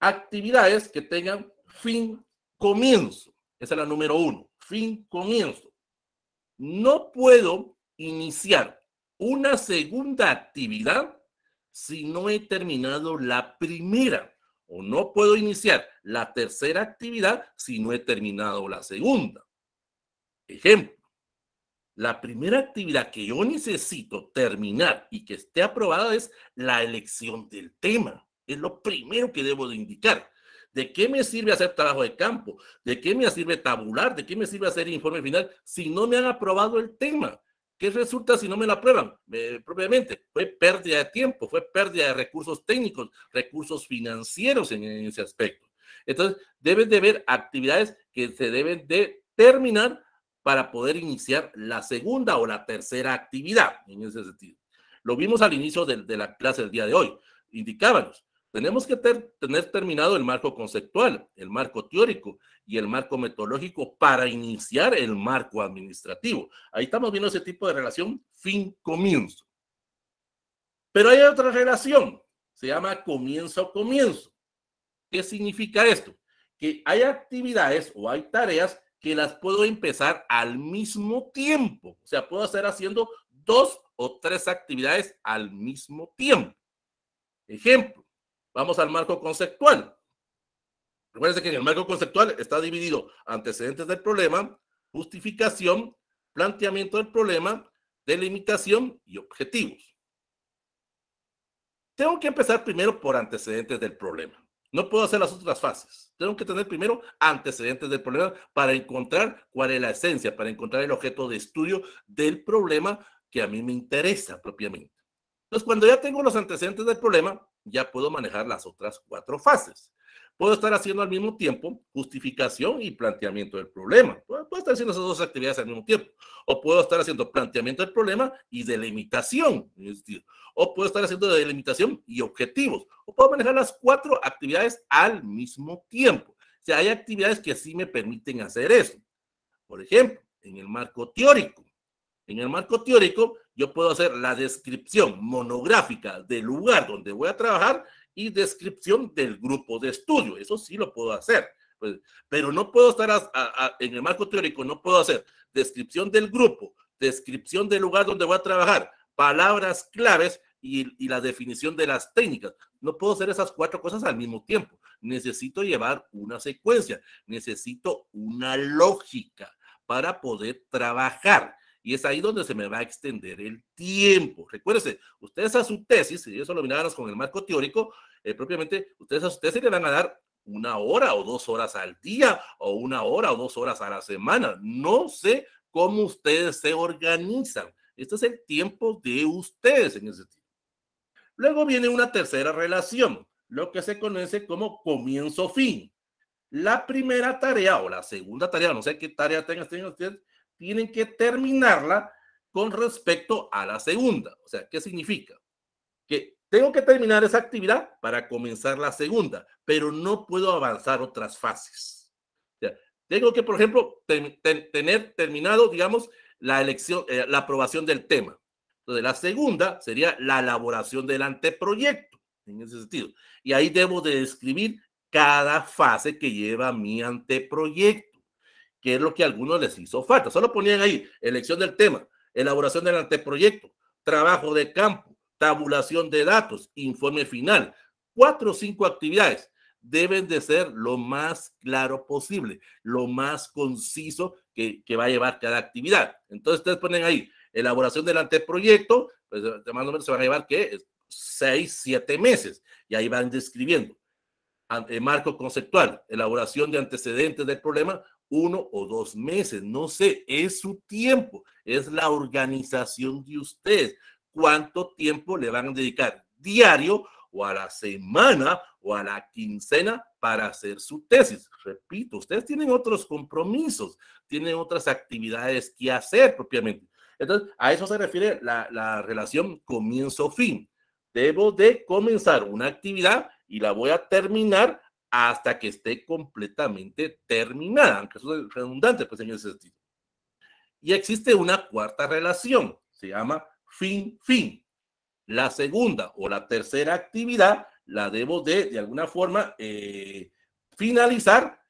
Actividades que tengan fin comienzo. Esa es la número uno. Fin comienzo no puedo iniciar una segunda actividad si no he terminado la primera. O no puedo iniciar la tercera actividad si no he terminado la segunda. Ejemplo, la primera actividad que yo necesito terminar y que esté aprobada es la elección del tema. Es lo primero que debo de indicar. ¿De qué me sirve hacer trabajo de campo? ¿De qué me sirve tabular? ¿De qué me sirve hacer informe final si no me han aprobado el tema? ¿Qué resulta si no me lo aprueban? Eh, propiamente, fue pérdida de tiempo, fue pérdida de recursos técnicos, recursos financieros en, ese aspecto. Entonces, deben de ver actividades que se deben de terminar para poder iniciar la segunda o la tercera actividad en ese sentido. Lo vimos al inicio de, de la clase del día de hoy. Indicábamos, tenemos que tener terminado el marco conceptual, el marco teórico y el marco metodológico para iniciar el marco administrativo. Ahí estamos viendo ese tipo de relación fin-comienzo. Pero hay otra relación, se llama comienzo-comienzo. ¿Qué significa esto? Que hay actividades o hay tareas que las puedo empezar al mismo tiempo. O sea, puedo hacer haciendo dos o tres actividades al mismo tiempo. Ejemplo Vamos al marco conceptual. Recuerden que en el marco conceptual está dividido antecedentes del problema, justificación, planteamiento del problema, delimitación y objetivos. Tengo que empezar primero por antecedentes del problema. No puedo hacer las otras fases. Tengo que tener primero antecedentes del problema para encontrar cuál es la esencia, para encontrar el objeto de estudio del problema que a mí me interesa propiamente. Entonces, cuando ya tengo los antecedentes del problema, ya puedo manejar las otras cuatro fases. Puedo estar haciendo al mismo tiempo justificación y planteamiento del problema. Puedo estar haciendo esas dos actividades al mismo tiempo. O puedo estar haciendo planteamiento del problema y delimitación. O puedo estar haciendo delimitación y objetivos. O puedo manejar las cuatro actividades al mismo tiempo. O hay actividades que sí me permiten hacer eso. Por ejemplo, en el marco teórico. En el marco teórico, yo puedo hacer la descripción monográfica del lugar donde voy a trabajar y descripción del grupo de estudio. Eso sí lo puedo hacer. Pues, pero no puedo estar en el marco teórico, no puedo hacer descripción del grupo, descripción del lugar donde voy a trabajar, palabras claves y, y, la definición de las técnicas. No puedo hacer esas cuatro cosas al mismo tiempo. Necesito llevar una secuencia, necesito una lógica para poder trabajar. Y es ahí donde se me va a extender el tiempo. Recuérdense, ustedes a su tesis, y eso lo miráramos con el marco teórico, eh, propiamente, ustedes a su tesis le van a dar una hora o dos horas al día o una hora o dos horas a la semana. No sé cómo ustedes se organizan. Este es el tiempo de ustedes en ese tiempo. Luego viene una tercera relación, lo que se conoce como comienzo-fin. La primera tarea o la segunda tarea, no sé qué tarea tengas, usted tienen que terminarla con respecto a la segunda. O sea, ¿qué significa? Que tengo que terminar esa actividad para comenzar la segunda, pero no puedo avanzar otras fases. tengo que, por ejemplo, tener terminado, digamos, la elección, eh, la aprobación del tema. Entonces, la segunda sería la elaboración del anteproyecto, en ese sentido. Y ahí debo de describir cada fase que lleva mi anteproyecto que es lo que a algunos les hizo falta. Solo ponían ahí elección del tema, elaboración del anteproyecto, trabajo de campo, tabulación de datos, informe final. Cuatro o cinco actividades deben de ser lo más claro posible, lo más conciso que, va a llevar cada actividad. Entonces ustedes ponen ahí elaboración del anteproyecto, pues eh, más o menos se van a llevar que seis, siete meses y ahí van describiendo ah, marco conceptual, elaboración de antecedentes del problema, uno o dos meses, no sé, es su tiempo, es la organización de ustedes. ¿Cuánto tiempo le van a dedicar diario o a la semana o a la quincena para hacer su tesis? Repito, ustedes tienen otros compromisos, tienen otras actividades que hacer propiamente. Entonces, a eso se refiere la, relación comienzo-fin. Debo de comenzar una actividad y la voy a terminar hasta que esté completamente terminada, aunque eso es redundante, pues en ese sentido. Y existe una cuarta relación, se llama fin-fin. La segunda o la tercera actividad la debo de, de alguna forma, eh, finalizar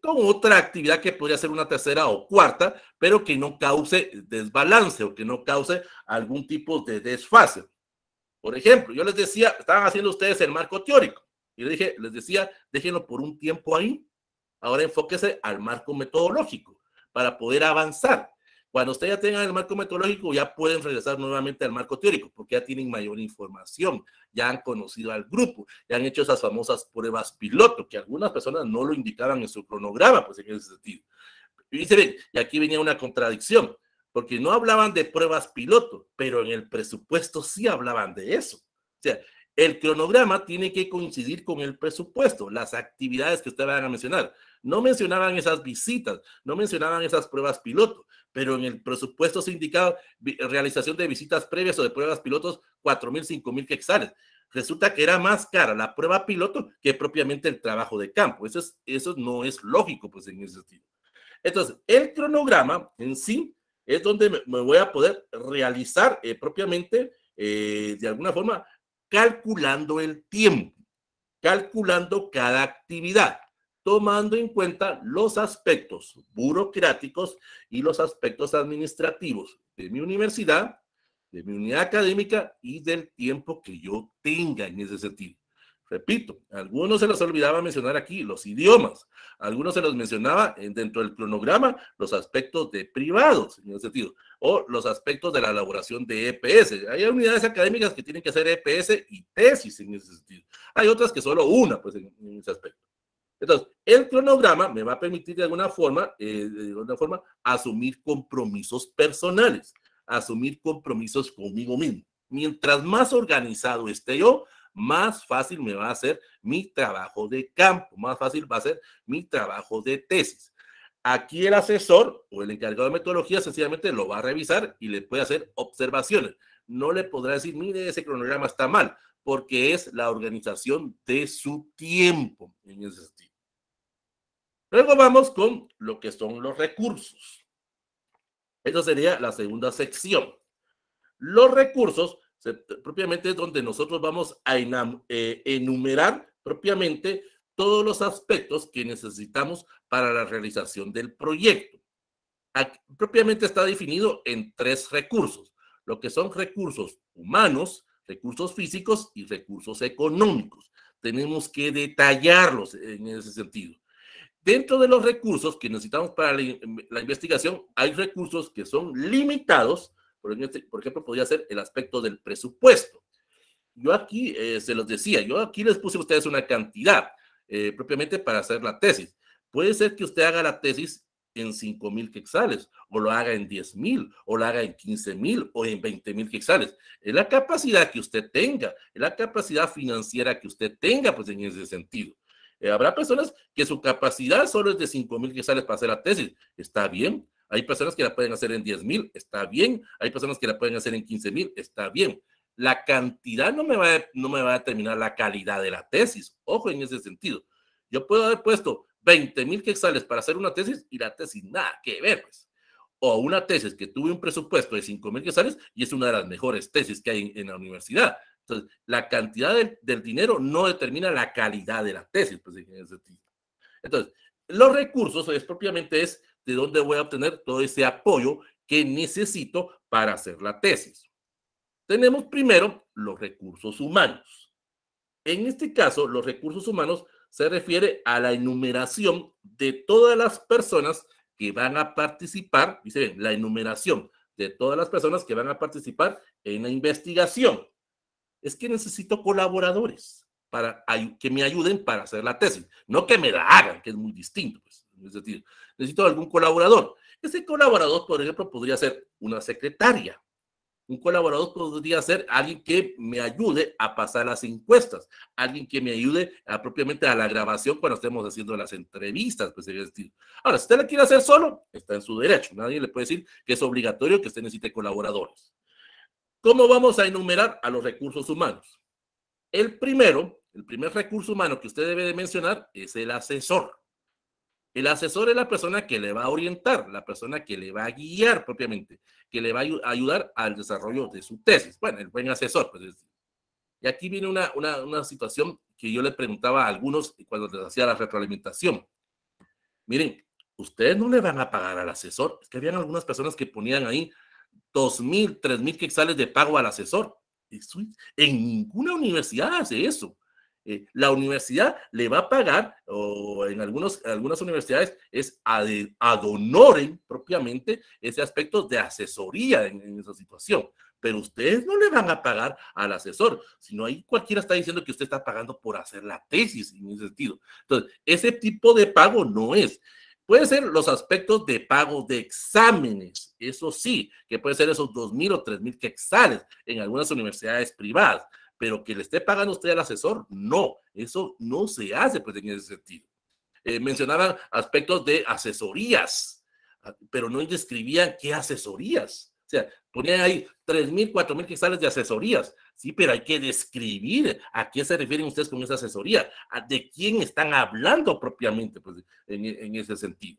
con otra actividad que podría ser una tercera o cuarta, pero que no cause desbalance o que no cause algún tipo de desfase. Por ejemplo, yo les decía, estaban haciendo ustedes el marco teórico. Y les, dije, les decía, déjenlo por un tiempo ahí. Ahora enfóquese al marco metodológico para poder avanzar. Cuando ustedes ya tengan el marco metodológico, ya pueden regresar nuevamente al marco teórico, porque ya tienen mayor información, ya han conocido al grupo, ya han hecho esas famosas pruebas piloto, que algunas personas no lo indicaban en su cronograma, pues en ese sentido. Y, aquí venía una contradicción, porque no hablaban de pruebas piloto, pero en el presupuesto sí hablaban de eso. O sea, el cronograma tiene que coincidir con el presupuesto, las actividades que ustedes van a mencionar. No mencionaban esas visitas, no mencionaban esas pruebas piloto, pero en el presupuesto se indicaba realización de visitas previas o de pruebas pilotos, 4.000, 5.000 quetzales. Resulta que era más cara la prueba piloto que propiamente el trabajo de campo. Eso, es, eso no es lógico, pues en ese sentido. Entonces, el cronograma en sí es donde me, voy a poder realizar eh, propiamente, eh, de alguna forma, calculando el tiempo, calculando cada actividad, tomando en cuenta los aspectos burocráticos y los aspectos administrativos de mi universidad, de mi unidad académica y del tiempo que yo tenga en ese sentido. Repito, algunos se los olvidaba mencionar aquí, los idiomas. Algunos se los mencionaba dentro del cronograma, los aspectos de privados, en ese sentido, o los aspectos de la elaboración de EPS. Hay unidades académicas que tienen que hacer EPS y tesis en ese sentido. Hay otras que solo una, pues, en, ese aspecto. Entonces, el cronograma me va a permitir de alguna forma, eh, de alguna forma, asumir compromisos personales, asumir compromisos conmigo mismo. Mientras más organizado esté yo, más fácil me va a ser mi trabajo de campo, más fácil va a ser mi trabajo de tesis. Aquí el asesor o el encargado de metodología sencillamente lo va a revisar y le puede hacer observaciones. No le podrá decir, mire, ese cronograma está mal, porque es la organización de su tiempo en ese sentido. Luego vamos con lo que son los recursos. Esa sería la segunda sección. Los recursos propiamente es donde nosotros vamos a eh, enumerar propiamente todos los aspectos que necesitamos para la realización del proyecto. propiamente está definido en tres recursos, lo que son recursos humanos, recursos físicos y recursos económicos. Tenemos que detallarlos en ese sentido. Dentro de los recursos que necesitamos para la investigación, hay recursos que son limitados, este, por ejemplo, podría ser el aspecto del presupuesto. Yo aquí eh, se los decía, yo aquí les puse a ustedes una cantidad eh, propiamente para hacer la tesis. Puede ser que usted haga la tesis en 5 mil quexales, o lo haga en 10 mil, o lo haga en 15 mil, o en 20 mil quexales. Es la capacidad que usted tenga, es la capacidad financiera que usted tenga, pues en ese sentido. Eh, habrá personas que su capacidad solo es de 5 mil para hacer la tesis. Está bien, hay personas que la pueden hacer en 10.000 mil, está bien. Hay personas que la pueden hacer en 15.000 mil, está bien. La cantidad no me, va a, no me va a determinar la calidad de la tesis. Ojo en ese sentido. Yo puedo haber puesto 20 mil quetzales para hacer una tesis y la tesis nada que ver, pues. O una tesis que tuve un presupuesto de 5 mil quetzales y es una de las mejores tesis que hay en, la universidad. Entonces, la cantidad del, dinero no determina la calidad de la tesis, pues, Entonces, los recursos es propiamente es de dónde voy a obtener todo ese apoyo que necesito para hacer la tesis. Tenemos primero los recursos humanos. En este caso, los recursos humanos se refiere a la enumeración de todas las personas que van a participar, dice la enumeración de todas las personas que van a participar en la investigación. Es que necesito colaboradores para que me ayuden para hacer la tesis, no que me la hagan, que es muy distinto. Pues. Es decir, necesito algún colaborador. Ese colaborador, por ejemplo, podría ser una secretaria. Un colaborador podría ser alguien que me ayude a pasar las encuestas, alguien que me ayude a, propiamente a la grabación cuando estemos haciendo las entrevistas. Pues sería decir. Ahora, si usted la quiere hacer solo, está en su derecho. Nadie le puede decir que es obligatorio que usted necesite colaboradores. ¿Cómo vamos a enumerar a los recursos humanos? El primero, el primer recurso humano que usted debe de mencionar es el asesor. El asesor es la persona que le va a orientar, la persona que le va a guiar propiamente, que le va a ayudar al desarrollo de su tesis. Bueno, el buen asesor. Pues. Y aquí viene una, una, situación que yo le preguntaba a algunos cuando les hacía la retroalimentación. Miren, ustedes no le van a pagar al asesor. Es que habían algunas personas que ponían ahí dos mil, tres mil quetzales de pago al asesor. En ninguna universidad hace eso. Eh, la universidad le va a pagar, o en algunos, algunas universidades es adonoren propiamente ese aspecto de asesoría en, esa situación. Pero ustedes no le van a pagar al asesor, sino ahí cualquiera está diciendo que usted está pagando por hacer la tesis en ese sentido. Entonces, ese tipo de pago no es. Puede ser los aspectos de pago de exámenes, eso sí, que puede ser esos dos mil o tres mil quexales en algunas universidades privadas pero que le esté pagando usted al asesor, no, eso no se hace pues en ese sentido. Eh, mencionaban aspectos de asesorías, ah, pero no describían qué asesorías. O sea, ponían ahí 3.000, 4.000 cristales de asesorías. Sí, pero hay que describir a qué se refieren ustedes con esa asesoría, a de quién están hablando propiamente pues, en ese sentido.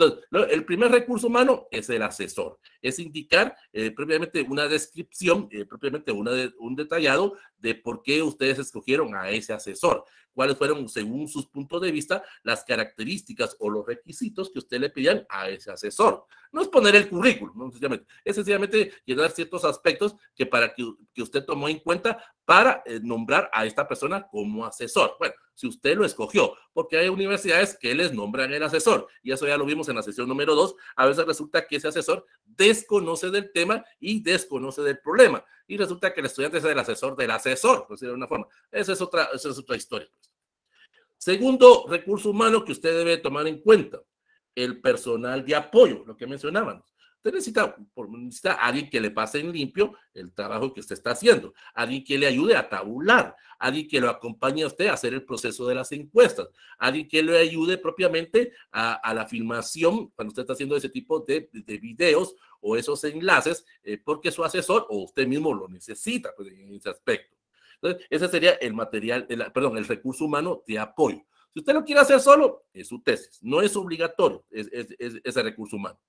Entonces, el primer recurso humano es el asesor, es indicar eh, eh, propiamente una descripción, propiamente un detallado de por qué ustedes escogieron a ese asesor, cuáles fueron, según sus puntos de vista, las características o los requisitos que usted le pidían a ese asesor. No es poner el currículum, sencillamente, es sencillamente llenar ciertos aspectos que para que usted tomó en cuenta para eh, nombrar a esta persona como asesor. Bueno, si usted lo escogió, porque hay universidades que les nombran el asesor, y eso ya lo vimos en la sesión número dos. a veces resulta que ese asesor desconoce del tema y desconoce del problema, y resulta que el estudiante es el asesor del asesor, por decirlo de una forma. Esa es otra, es otra historia. Pues. Segundo recurso humano que usted debe tomar en cuenta, el personal de apoyo, lo que mencionábamos. Usted necesita, necesita alguien que le pase en limpio el trabajo que usted está haciendo, alguien que le ayude a tabular, alguien que lo acompañe a usted a hacer el proceso de las encuestas, alguien que le ayude propiamente a, la filmación cuando usted está haciendo ese tipo de, de videos o esos enlaces, eh, porque su asesor o usted mismo lo necesita pues, en ese aspecto. Entonces, ese sería el material, perdón, el recurso humano de apoyo. Si usted lo quiere hacer solo, es su tesis, no es obligatorio es, ese recurso humano.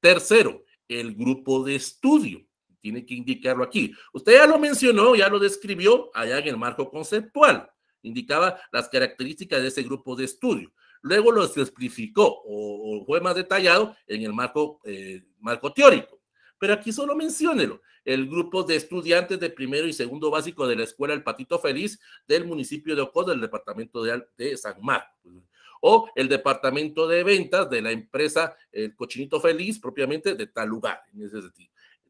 Tercero, el grupo de estudio. Tiene que indicarlo aquí. Usted ya lo mencionó, ya lo describió allá en el marco conceptual. Indicaba las características de ese grupo de estudio. Luego lo explicó o, fue más detallado en el eh, marco, teórico. Pero aquí solo menciónelo. El grupo de estudiantes de primero y segundo básico de la escuela El Patito Feliz del municipio de Ocó, del departamento de, de San Marcos o el departamento de ventas de la empresa El Cochinito Feliz, propiamente de tal lugar,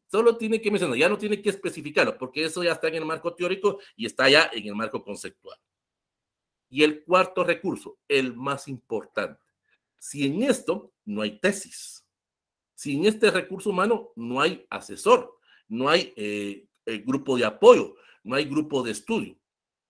Solo tiene que mencionar, ya no tiene que especificarlo, porque eso ya está en el marco teórico y está ya en el marco conceptual. Y el cuarto recurso, el más importante. Si en esto no hay tesis, si en este recurso humano no hay asesor, no hay el eh, eh, grupo de apoyo, no hay grupo de estudio,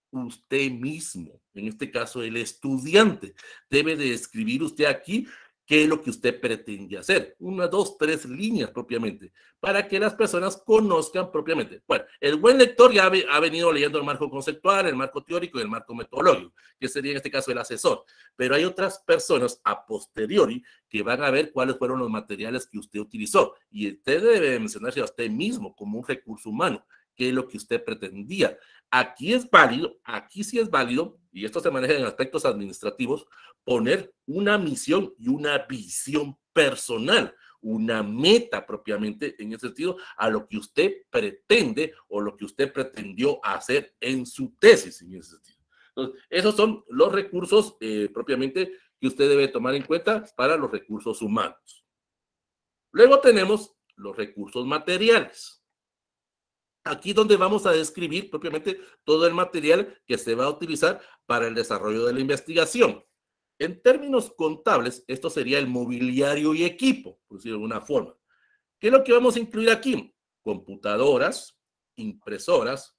usted mismo en este caso el estudiante, debe de escribir usted aquí qué es lo que usted pretende hacer. Una, dos, tres líneas propiamente, para que las personas conozcan propiamente. Bueno, el buen lector ya ha venido leyendo el marco conceptual, el marco teórico y el marco metodológico, que sería en este caso el asesor. Pero hay otras personas a posteriori que van a ver cuáles fueron los materiales que usted utilizó. Y usted debe mencionarse a usted mismo como un recurso humano qué es lo que usted pretendía. Aquí es válido, aquí sí es válido, y esto se maneja en aspectos administrativos, poner una misión y una visión personal, una meta propiamente en ese sentido a lo que usted pretende o lo que usted pretendió hacer en su tesis en ese sentido. Entonces, esos son los recursos eh, propiamente que usted debe tomar en cuenta para los recursos humanos. Luego tenemos los recursos materiales aquí donde vamos a describir propiamente todo el material que se va a utilizar para el desarrollo de la investigación. En términos contables, esto sería el mobiliario y equipo, por decirlo de alguna forma. ¿Qué es lo que vamos a incluir aquí? Computadoras, impresoras,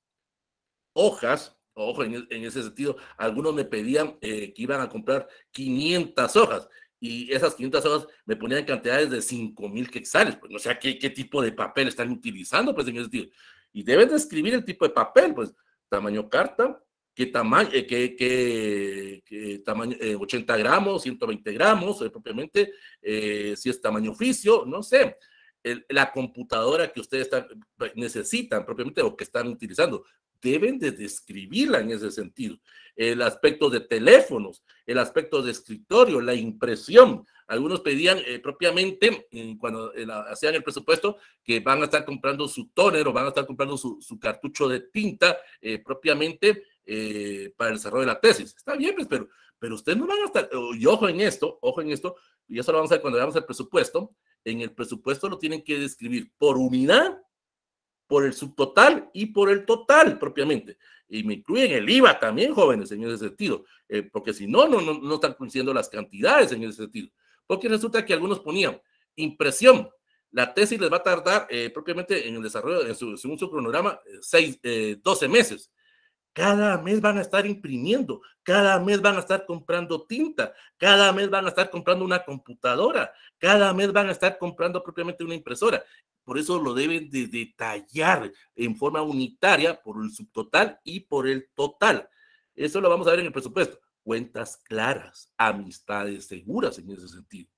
hojas, ojo, en, ese sentido, algunos me pedían eh, que iban a comprar 500 hojas y esas 500 hojas me ponían cantidades de 5.000 quetzales. pues no sé ¿qué, qué tipo de papel están utilizando, pues en ese sentido y deben describir el tipo de papel, pues tamaño carta, qué tamaño, eh, qué, tamaño, 80 eh, gramos, 120 gramos, eh, propiamente, si es tamaño oficio, no sé, la computadora que ustedes necesitan propiamente o que están utilizando, deben de describirla en ese sentido. El aspecto de teléfonos, el aspecto de escritorio, la impresión. Algunos pedían eh, propiamente, cuando eh, hacían el presupuesto, que van a estar comprando su tóner o van a estar comprando su, cartucho de tinta eh, propiamente para el desarrollo de la tesis. Está bien, pues, pero, pero ustedes no van a estar, y ojo en esto, ojo en esto, y eso lo vamos a ver cuando veamos el presupuesto. En el presupuesto lo tienen que describir por unidad por el subtotal y por el total propiamente. Y me incluyen el IVA también, jóvenes, en ese sentido, eh, porque si no, no, no, no están coincidiendo las cantidades en ese sentido. Porque resulta que algunos ponían impresión. La tesis les va a tardar eh, propiamente en el desarrollo, en su, según su cronograma, eh, seis, doce 12 meses. Cada mes van a estar imprimiendo, cada mes van a estar comprando tinta, cada mes van a estar comprando una computadora, cada mes van a estar comprando propiamente una impresora. Por eso lo deben de detallar en forma unitaria por el subtotal y por el total. Eso lo vamos a ver en el presupuesto. Cuentas claras, amistades seguras en ese sentido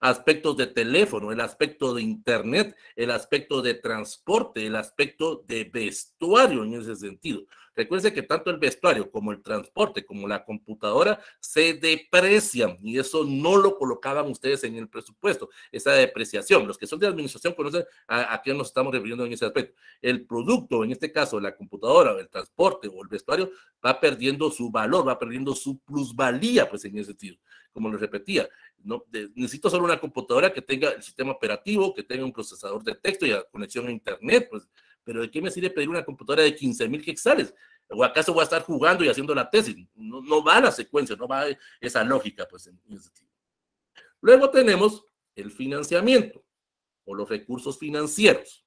aspectos de teléfono, el aspecto de internet, el aspecto de transporte, el aspecto de vestuario en ese sentido. Recuerden que tanto el vestuario como el transporte, como la computadora, se deprecian y eso no lo colocaban ustedes en el presupuesto, esa depreciación. Los que son de administración conocen a, quién nos estamos refiriendo en ese aspecto. El producto, en este caso, la computadora, el transporte o el vestuario, va perdiendo su valor, va perdiendo su plusvalía, pues en ese sentido. Como les repetía, necesito solo una computadora que tenga el sistema operativo, que tenga un procesador de texto y conexión a internet, pues, pero ¿de qué me sirve pedir una computadora de 15 mil ¿O acaso voy a estar jugando y haciendo la tesis? No, no va la secuencia, no va esa lógica, pues. Luego tenemos el financiamiento o los recursos financieros.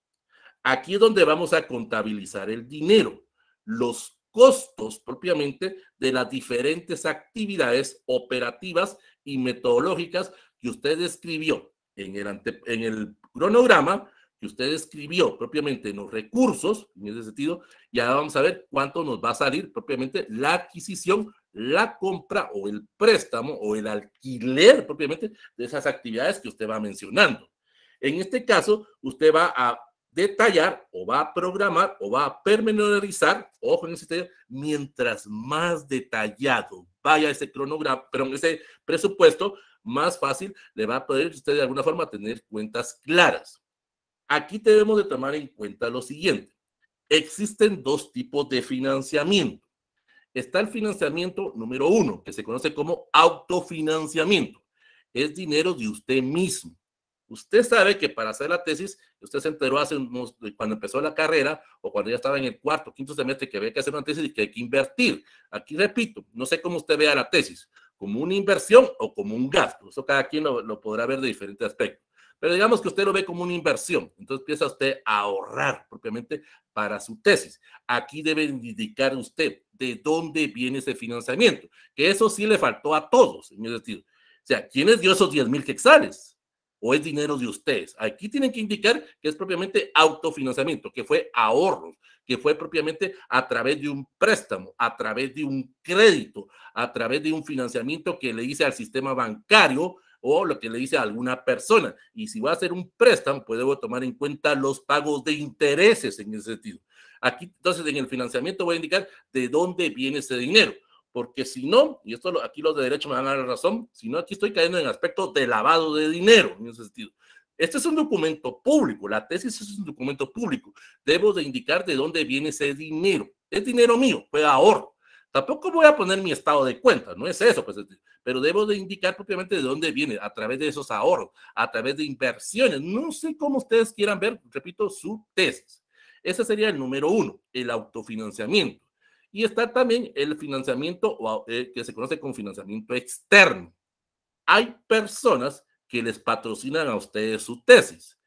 Aquí es donde vamos a contabilizar el dinero, los costos propiamente de las diferentes actividades operativas y metodológicas que usted escribió en el, en el cronograma, que usted escribió propiamente en los recursos, en ese sentido, ya vamos a ver cuánto nos va a salir propiamente la adquisición, la compra o el préstamo o el alquiler propiamente de esas actividades que usted va mencionando. En este caso, usted va a detallar o va a programar o va a permenorizar ojo en ese sentido, mientras más detallado vaya ese cronograma, pero en ese presupuesto, más fácil le va a poder usted de alguna forma tener cuentas claras. Aquí debemos de tomar en cuenta lo siguiente. Existen dos tipos de financiamiento. Está el financiamiento número uno, que se conoce como autofinanciamiento. Es dinero de usted mismo. Usted sabe que para hacer la tesis, usted se enteró hace cuando empezó la carrera o cuando ya estaba en el cuarto, quinto semestre que había que hacer una tesis y que hay que invertir. Aquí repito, no sé cómo usted vea la tesis, como una inversión o como un gasto. Eso cada quien lo, podrá ver de diferente aspecto. Pero digamos que usted lo ve como una inversión. Entonces empieza usted a ahorrar propiamente para su tesis. Aquí debe indicar usted de dónde viene ese financiamiento, que eso sí le faltó a todos, en mi sentido. O sea, ¿quiénes dio esos 10 mil quexales? o es dinero de ustedes. Aquí tienen que indicar que es propiamente autofinanciamiento, que fue ahorros, que fue propiamente a través de un préstamo, a través de un crédito, a través de un financiamiento que le hice al sistema bancario o lo que le hice a alguna persona. Y si va a hacer un préstamo, pues debo tomar en cuenta los pagos de intereses en ese sentido. Aquí, entonces, en el financiamiento voy a indicar de dónde viene ese dinero porque si no, y esto aquí los de derecho me van a dar razón, si no, aquí estoy cayendo en el aspecto de lavado de dinero, en ese sentido. Este es un documento público, la tesis es un documento público. Debo de indicar de dónde viene ese dinero. Es dinero mío, fue ahorro. Tampoco voy a poner mi estado de cuenta, no es eso, pues, pero debo de indicar propiamente de dónde viene, a través de esos ahorros, a través de inversiones. No sé cómo ustedes quieran ver, repito, su tesis. Ese sería el número uno, el autofinanciamiento. Y está también el financiamiento eh, que se conoce como financiamiento externo. Hay personas que les patrocinan a ustedes su tesis.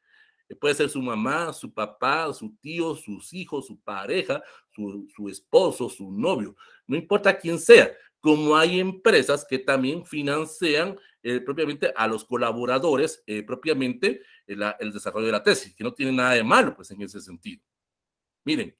Eh, puede ser su mamá, su papá, su tío, sus hijos, su pareja, su, esposo, su novio, no importa quién sea, como hay empresas que también financian eh, propiamente a los colaboradores, propiamente el, el desarrollo de la tesis, que no tiene nada de malo, pues en ese sentido. Miren,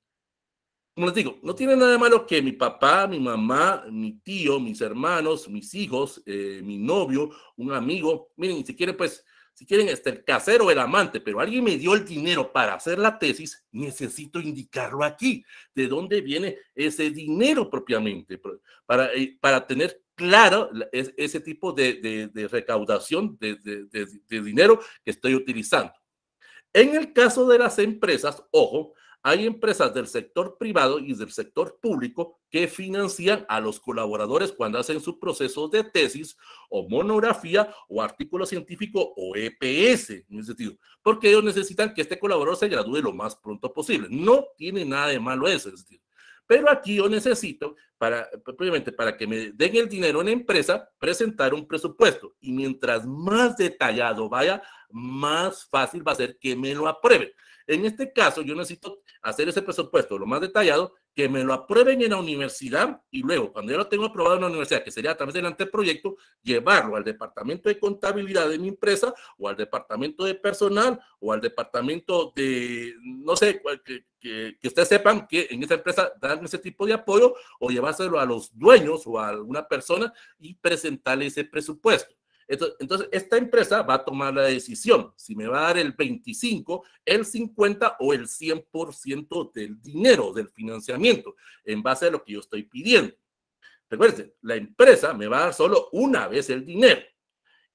como les digo, no tiene nada malo que mi papá, mi mamá, mi tío, mis hermanos, mis hijos, eh, mi novio, un amigo, miren, si quieren, pues, si quieren, este, el casero, el amante, pero alguien me dio el dinero para hacer la tesis, necesito indicarlo aquí, de dónde viene ese dinero propiamente, para, eh, para tener claro ese tipo de, recaudación de, de dinero que estoy utilizando. En el caso de las empresas, ojo, hay empresas del sector privado y del sector público que financian a los colaboradores cuando hacen sus proceso de tesis o monografía o artículo científico o EPS, en ese sentido, porque ellos necesitan que este colaborador se gradúe lo más pronto posible. No tiene nada de malo eso, en ese sentido. Pero aquí yo necesito, para, previamente, para que me den el dinero en la empresa, presentar un presupuesto. Y mientras más detallado vaya, más fácil va a ser que me lo aprueben. En este caso, yo necesito hacer ese presupuesto lo más detallado, que me lo aprueben en la universidad y luego, cuando yo lo tengo aprobado en la universidad, que sería a través del anteproyecto, llevarlo al departamento de contabilidad de mi empresa o al departamento de personal o al departamento de, no sé, que, ustedes sepan que en esa empresa dan ese tipo de apoyo o llevárselo a los dueños o a alguna persona y presentarle ese presupuesto. Entonces, esta empresa va a tomar la decisión si me va a dar el 25, el 50 o el 100% del dinero, del financiamiento, en base a lo que yo estoy pidiendo. Recuerden, la empresa me va a dar solo una vez el dinero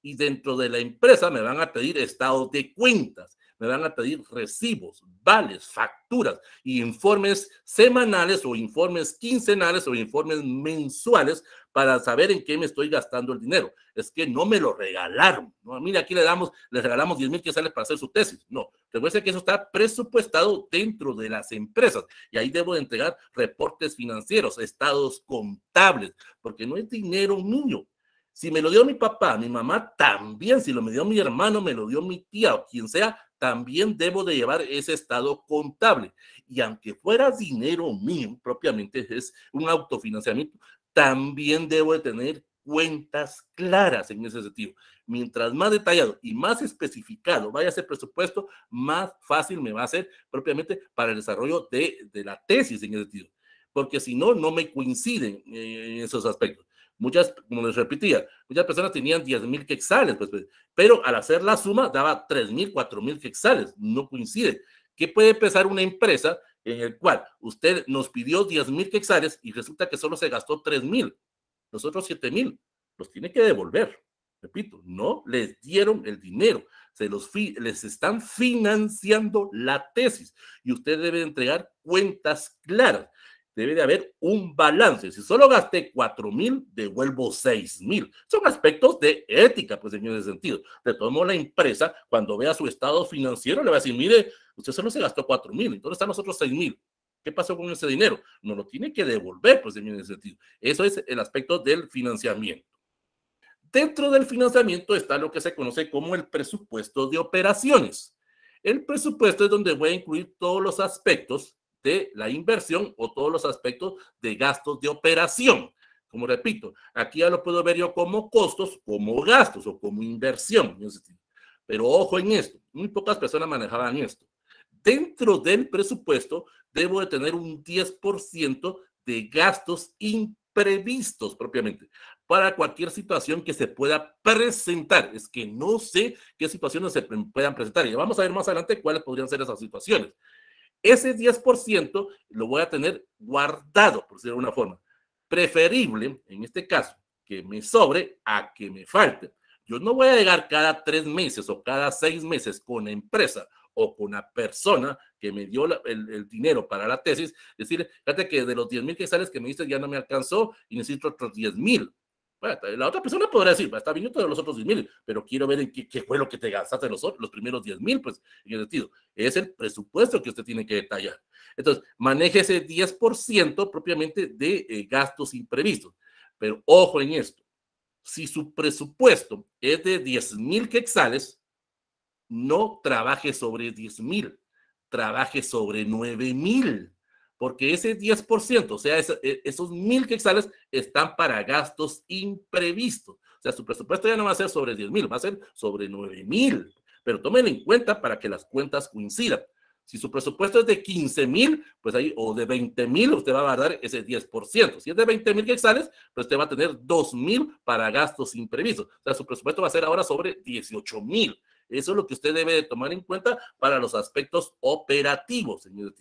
y dentro de la empresa me van a pedir estados de cuentas, me van a pedir recibos, vales, facturas y informes semanales o informes quincenales o informes mensuales para saber en qué me estoy gastando el dinero. Es que no me lo regalaron. ¿no? Mira, aquí le damos, les regalamos 10 mil sale para hacer su tesis. No, recuerden que eso está presupuestado dentro de las empresas y ahí debo de entregar reportes financieros, estados contables, porque no es dinero mío. Si me lo dio mi papá, mi mamá también, si lo me dio mi hermano, me lo dio mi tía o quien sea, también debo de llevar ese estado contable. Y aunque fuera dinero mío, propiamente es un autofinanciamiento, también debo de tener cuentas claras en ese sentido. Mientras más detallado y más especificado vaya ese presupuesto, más fácil me va a ser propiamente para el desarrollo de, de la tesis en ese sentido. Porque si no, no me coinciden en eh, esos aspectos. Muchas, como les repetía, muchas personas tenían 10.000 quexales, pues, pues, pero al hacer la suma daba 3.000, 4.000 quexales. No coincide. ¿Qué puede pesar una empresa en el cual usted nos pidió 10 mil quexares y resulta que solo se gastó 3 mil, nosotros 7 mil, los tiene que devolver. Repito, no les dieron el dinero, se los les están financiando la tesis y usted debe entregar cuentas claras. Debe de haber un balance. Si solo gasté 4 mil, devuelvo 6 mil. Son aspectos de ética, pues en ese sentido. De todo modo, la empresa, cuando vea su estado financiero, le va a decir, mire, Usted solo se gastó 4 mil, entonces están los otros 6 mil. ¿Qué pasó con ese dinero? No lo tiene que devolver, pues en ese sentido. Eso es el aspecto del financiamiento. Dentro del financiamiento está lo que se conoce como el presupuesto de operaciones. El presupuesto es donde voy a incluir todos los aspectos de la inversión o todos los aspectos de gastos de operación. Como repito, aquí ya lo puedo ver yo como costos, como gastos o como inversión. Pero ojo en esto, muy pocas personas manejaban esto dentro del presupuesto debo de tener un 10% de gastos imprevistos propiamente para cualquier situación que se pueda presentar. Es que no sé qué situaciones se puedan presentar y vamos a ver más adelante cuáles podrían ser esas situaciones. Ese 10% lo voy a tener guardado, por decirlo de alguna forma. Preferible, en este caso, que me sobre a que me falte. Yo no voy a llegar cada tres meses o cada seis meses con la empresa o con una persona que me dio el, dinero para la tesis, decirle, fíjate que de los 10 mil sales que me diste ya no me alcanzó y necesito otros 10 mil. la otra persona podrá decir, está bien, yo de los otros 10 mil, pero quiero ver en qué, fue lo que te gastaste los, los primeros 10 mil, pues, en el sentido, es el presupuesto que usted tiene que detallar. Entonces, maneje ese 10% propiamente de eh, gastos imprevistos. Pero ojo en esto, si su presupuesto es de 10 mil quetzales, no trabaje sobre 10.000, mil, trabaje sobre 9 mil, porque ese 10%, o sea, e, esos mil que están para gastos imprevistos. O sea, su presupuesto ya no va a ser sobre 10 mil, va a ser sobre 9 mil. Pero tomen en cuenta para que las cuentas coincidan. Si su presupuesto es de 15 mil, pues ahí, o de 20 mil, usted va a guardar ese 10%. Si es de 20 mil que pues usted va a tener 2 mil para gastos imprevistos. O sea, su presupuesto va a ser ahora sobre 18.000. mil. Eso es lo que usted debe de tomar en cuenta para los aspectos operativos, señor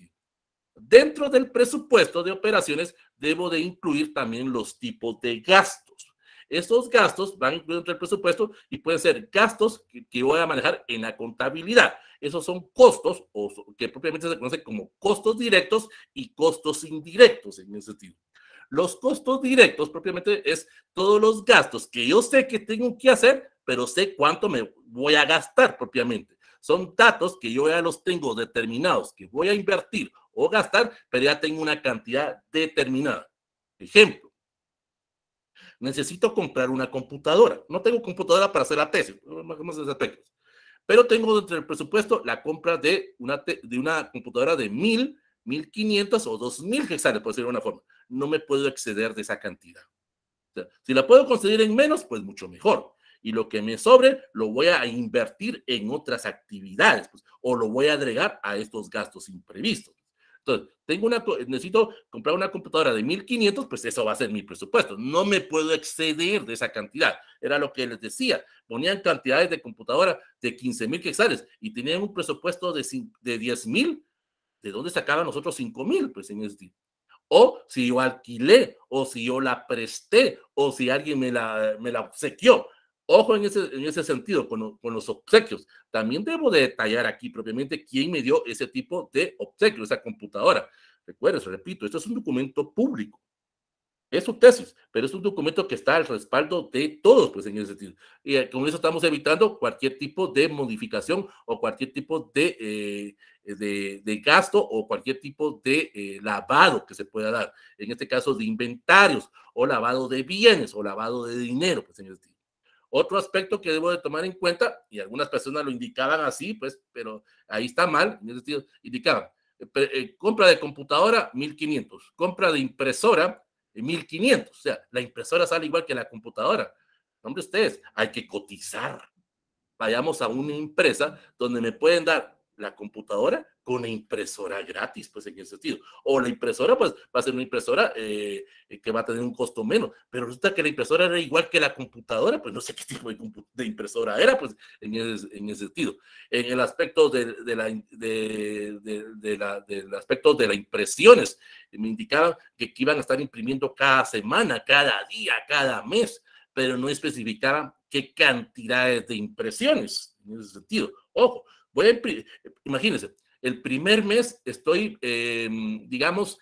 Dentro del presupuesto de operaciones debo de incluir también los tipos de gastos. Estos gastos van incluidos dentro del presupuesto y pueden ser gastos que, voy a manejar en la contabilidad. Esos son costos o que propiamente se conocen como costos directos y costos indirectos en ese sentido. Los costos directos propiamente es todos los gastos que yo sé que tengo que hacer pero sé cuánto me voy a gastar propiamente. Son datos que yo ya los tengo determinados, que voy a invertir o gastar, pero ya tengo una cantidad determinada. Ejemplo, necesito comprar una computadora. No tengo computadora para hacer la tesis, más o aspectos. Pero tengo dentro del presupuesto la compra de una, de una computadora de 1000, 1500 o 2000 hexanes, por decirlo de una forma. No me puedo exceder de esa cantidad. si la puedo conseguir en menos, pues mucho mejor y lo que me sobre lo voy a invertir en otras actividades pues, o lo voy a agregar a estos gastos imprevistos. Entonces, tengo una, necesito comprar una computadora de 1500, pues eso va a ser mi presupuesto. No me puedo exceder de esa cantidad. Era lo que les decía. Ponían cantidades de computadora de 15,000 mil quetzales y tenían un presupuesto de, de ¿De dónde sacaban nosotros 5,000? mil? Pues en este O si yo alquilé, o si yo la presté, o si alguien me la, me la obsequió. Ojo en ese, en ese sentido, con, los obsequios. También debo detallar aquí propiamente quién me dio ese tipo de obsequio, esa computadora. Recuerden, repito, esto es un documento público. Es su tesis, pero es un documento que está al respaldo de todos, pues en ese sentido. Y eh, con eso estamos evitando cualquier tipo de modificación o cualquier tipo de, eh, de, gasto o cualquier tipo de eh, lavado que se pueda dar. En este caso, de inventarios o lavado de bienes o lavado de dinero, pues en ese sentido. Otro aspecto que debo de tomar en cuenta, y algunas personas lo indicaban así, pues, pero ahí está mal, en ese sentido, indicaban, eh, compra de computadora, 1500, compra de impresora, 1500, eh, o sea, la impresora sale igual que la computadora. Hombre, ustedes, hay que cotizar. Vayamos a una empresa donde me pueden dar la computadora con impresora gratis, pues en ese sentido. O la impresora, pues va a ser una impresora eh, eh, que va a tener un costo menos, pero resulta que la impresora era igual que la computadora, pues no sé qué tipo de, impresora era, pues en ese, en ese, sentido. En el aspecto de, de la, de, la, del aspecto de las impresiones, me indicaban que, que iban a estar imprimiendo cada semana, cada día, cada mes, pero no especificaban qué cantidades de impresiones en ese sentido. Ojo, imagínense, el primer mes estoy, em, digamos,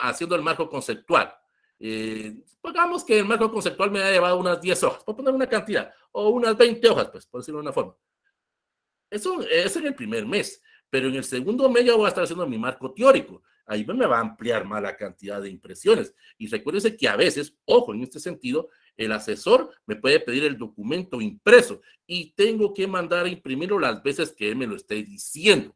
haciendo el marco conceptual. Eh, pongamos que el marco conceptual me ha llevado unas 10 hojas, por poner una cantidad, o unas 20 hojas, pues, por decirlo de una forma. Eso es en el primer mes, pero en el segundo mes ya voy a estar haciendo mi marco teórico. Ahí me va a ampliar más la cantidad de impresiones. Y recuérdense que a veces, ojo, en este sentido, el asesor me puede pedir el documento impreso y tengo que mandar a imprimirlo las veces que él me lo esté diciendo.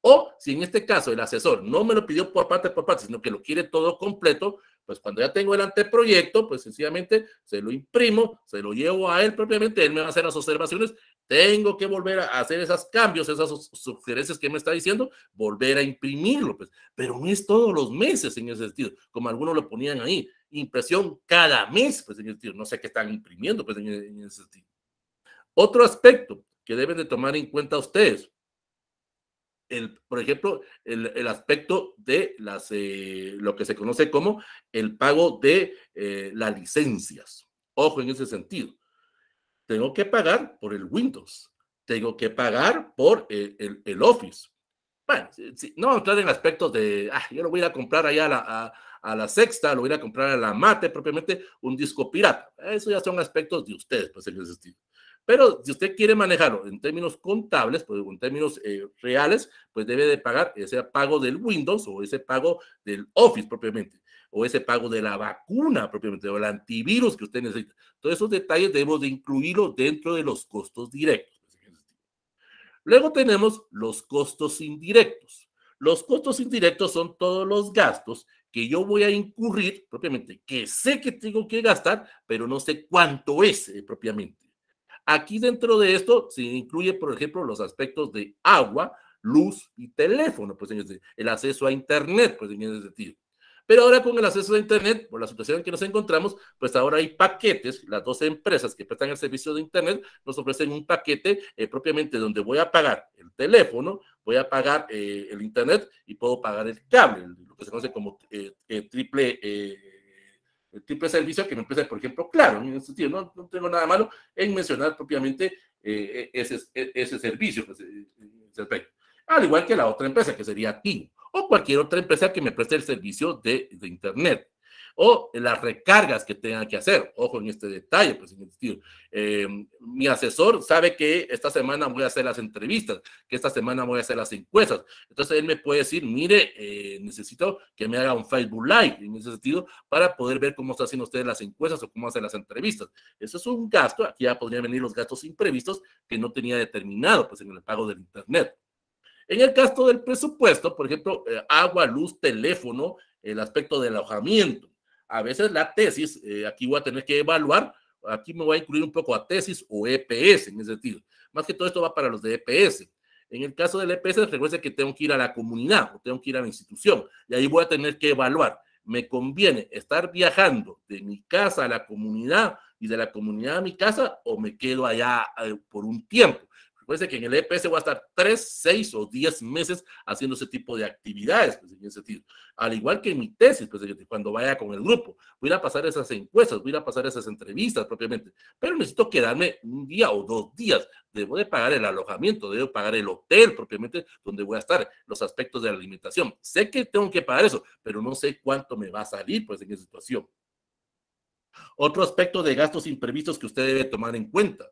O si en este caso el asesor no me lo pidió por parte por parte, sino que lo quiere todo completo, pues cuando ya tengo el anteproyecto, pues sencillamente se lo imprimo, se lo llevo a él propiamente, él me va a hacer las observaciones, tengo que volver a hacer esos cambios, esas sugerencias que me está diciendo, volver a imprimirlo, pues. Pero no es todos los meses en ese sentido, como algunos lo ponían ahí impresión cada mes, pues en este, no sé qué están imprimiendo, pues en, ese sentido. Otro aspecto que deben de tomar en cuenta ustedes, el, por ejemplo, el, el aspecto de las, eh, lo que se conoce como el pago de eh, las licencias. Ojo en ese sentido. Tengo que pagar por el Windows. Tengo que pagar por eh, el, el, Office. Bueno, si, no entrar en aspectos de, ah, yo lo voy a comprar allá la, a a la sexta, lo ir a comprar a la mate propiamente, un disco pirata. Eso ya son aspectos de ustedes, pues, ese sentido Pero si usted quiere manejarlo en términos contables, pues en términos eh, reales, pues debe de pagar ese pago del Windows o ese pago del Office propiamente, o ese pago de la vacuna propiamente, o el antivirus que usted necesita. Todos esos detalles debemos de incluirlo dentro de los costos directos. Pues, Luego tenemos los costos indirectos. Los costos indirectos son todos los gastos que yo voy a incurrir propiamente, que sé que tengo que gastar, pero no sé cuánto es eh, propiamente. Aquí dentro de esto se incluye, por ejemplo, los aspectos de agua, luz y teléfono, pues el acceso a Internet, pues en ese sentido. Pero ahora con el acceso a Internet, por la situación en que nos encontramos, pues ahora hay paquetes. Las dos empresas que prestan el servicio de Internet nos ofrecen un paquete eh, propiamente donde voy a pagar el teléfono, voy a pagar eh, el Internet y puedo pagar el cable, lo que se conoce como eh, eh triple servicio que me empieza, por ejemplo, claro, en ese sentido, no, tengo nada malo en mencionar propiamente e, e, ese, servicio. Pues, ese al igual que la otra empresa, que sería Tigo, o cualquier otra empresa que me preste el servicio de, Internet o las recargas que tenga que hacer. Ojo en este detalle, pues, en sentido, em, mi asesor sabe que esta semana voy a hacer las entrevistas, que esta semana voy a hacer las encuestas. Entonces él me puede decir, mire, eh, necesito que me haga un Facebook Live en ese sentido para poder ver cómo están haciendo ustedes las encuestas o cómo hacen las entrevistas. Eso es un gasto, aquí ya podrían venir los gastos imprevistos que no tenía determinado pues en el pago del Internet. En el caso del presupuesto, por ejemplo, eh, agua, luz, teléfono, el aspecto del alojamiento. A veces la tesis, eh, aquí voy a tener que evaluar, aquí me voy a incluir un poco a tesis o EPS en ese sentido. Más que todo esto va para los de EPS. En el caso del EPS, recuerden que tengo que ir a la comunidad o tengo que ir a la institución y ahí voy a tener que evaluar. Me conviene estar viajando de mi casa a la comunidad y de la comunidad a mi casa o me quedo allá eh, por un tiempo. Puede ser que en el EPS voy a estar tres, seis o diez meses haciendo ese tipo de actividades, pues, en ese sentido. Al igual que en mi tesis, pues, cuando vaya con el grupo, voy a pasar esas encuestas, voy a pasar esas entrevistas propiamente, pero necesito quedarme un día o dos días. Debo de pagar el alojamiento, debo pagar el hotel propiamente donde voy a estar, los aspectos de la alimentación. Sé que tengo que pagar eso, pero no sé cuánto me va a salir pues en esa situación. Otro aspecto de gastos imprevistos que usted debe tomar en cuenta,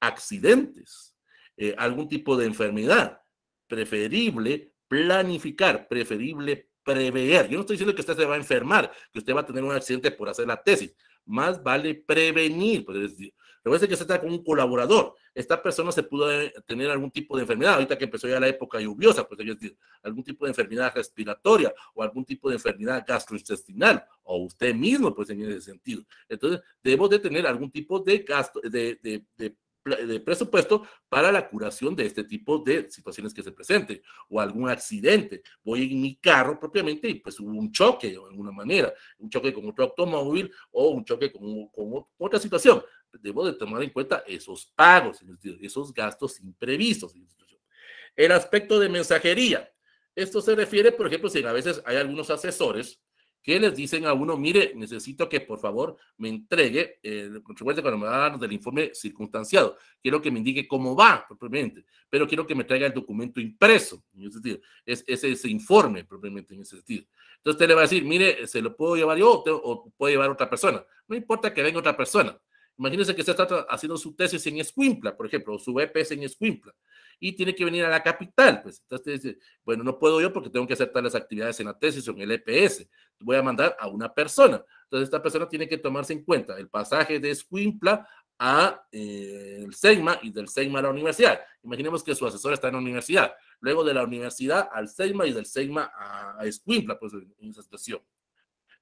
accidentes. Eh, algún tipo de enfermedad. Preferible planificar, preferible prever. Yo no estoy diciendo que usted se va a enfermar, que usted va a tener un accidente por hacer la tesis. Más vale prevenir. Pues, ser que usted está con un colaborador. Esta persona se pudo tener algún tipo de enfermedad. Ahorita que empezó ya la época lluviosa, pues algún tipo de enfermedad respiratoria o algún tipo de enfermedad gastrointestinal o usted mismo, pues en ese sentido. Entonces, debemos de tener algún tipo de, gasto, de, de de presupuesto para la curación de este tipo de situaciones que se presenten o algún accidente. Voy en mi carro propiamente y pues hubo un choque de alguna manera, un choque con otro automóvil o un choque con, con otra situación. Debo de tomar en cuenta esos pagos, esos gastos imprevistos. El aspecto de mensajería. Esto se refiere, por ejemplo, si a veces hay algunos asesores que les dicen a uno, mire, necesito que por favor me entregue, eh, recuerde cuando me dar del informe circunstanciado, quiero que me indique cómo va propiamente, pero quiero que me traiga el documento impreso, en ese sentido, es, ese informe propiamente en ese sentido. Entonces usted le va a decir, mire, se lo puedo llevar yo o puede llevar otra persona, no importa que venga otra persona. Imagínense que usted está haciendo su tesis en Escuimpla, por ejemplo, o su EPS en Escuimpla, y tiene que venir a la capital. Pues entonces dice, bueno, no puedo yo porque tengo que hacer las actividades en la tesis o en el EPS voy a mandar a una persona. Entonces, esta persona tiene que tomarse en cuenta el pasaje de Escuimpla a eh, el SEGMA y del SEGMA a la universidad. Imaginemos que su asesor está en la universidad, luego de la universidad al SEGMA y del SEGMA a, a Escuimpla, pues en esa situación.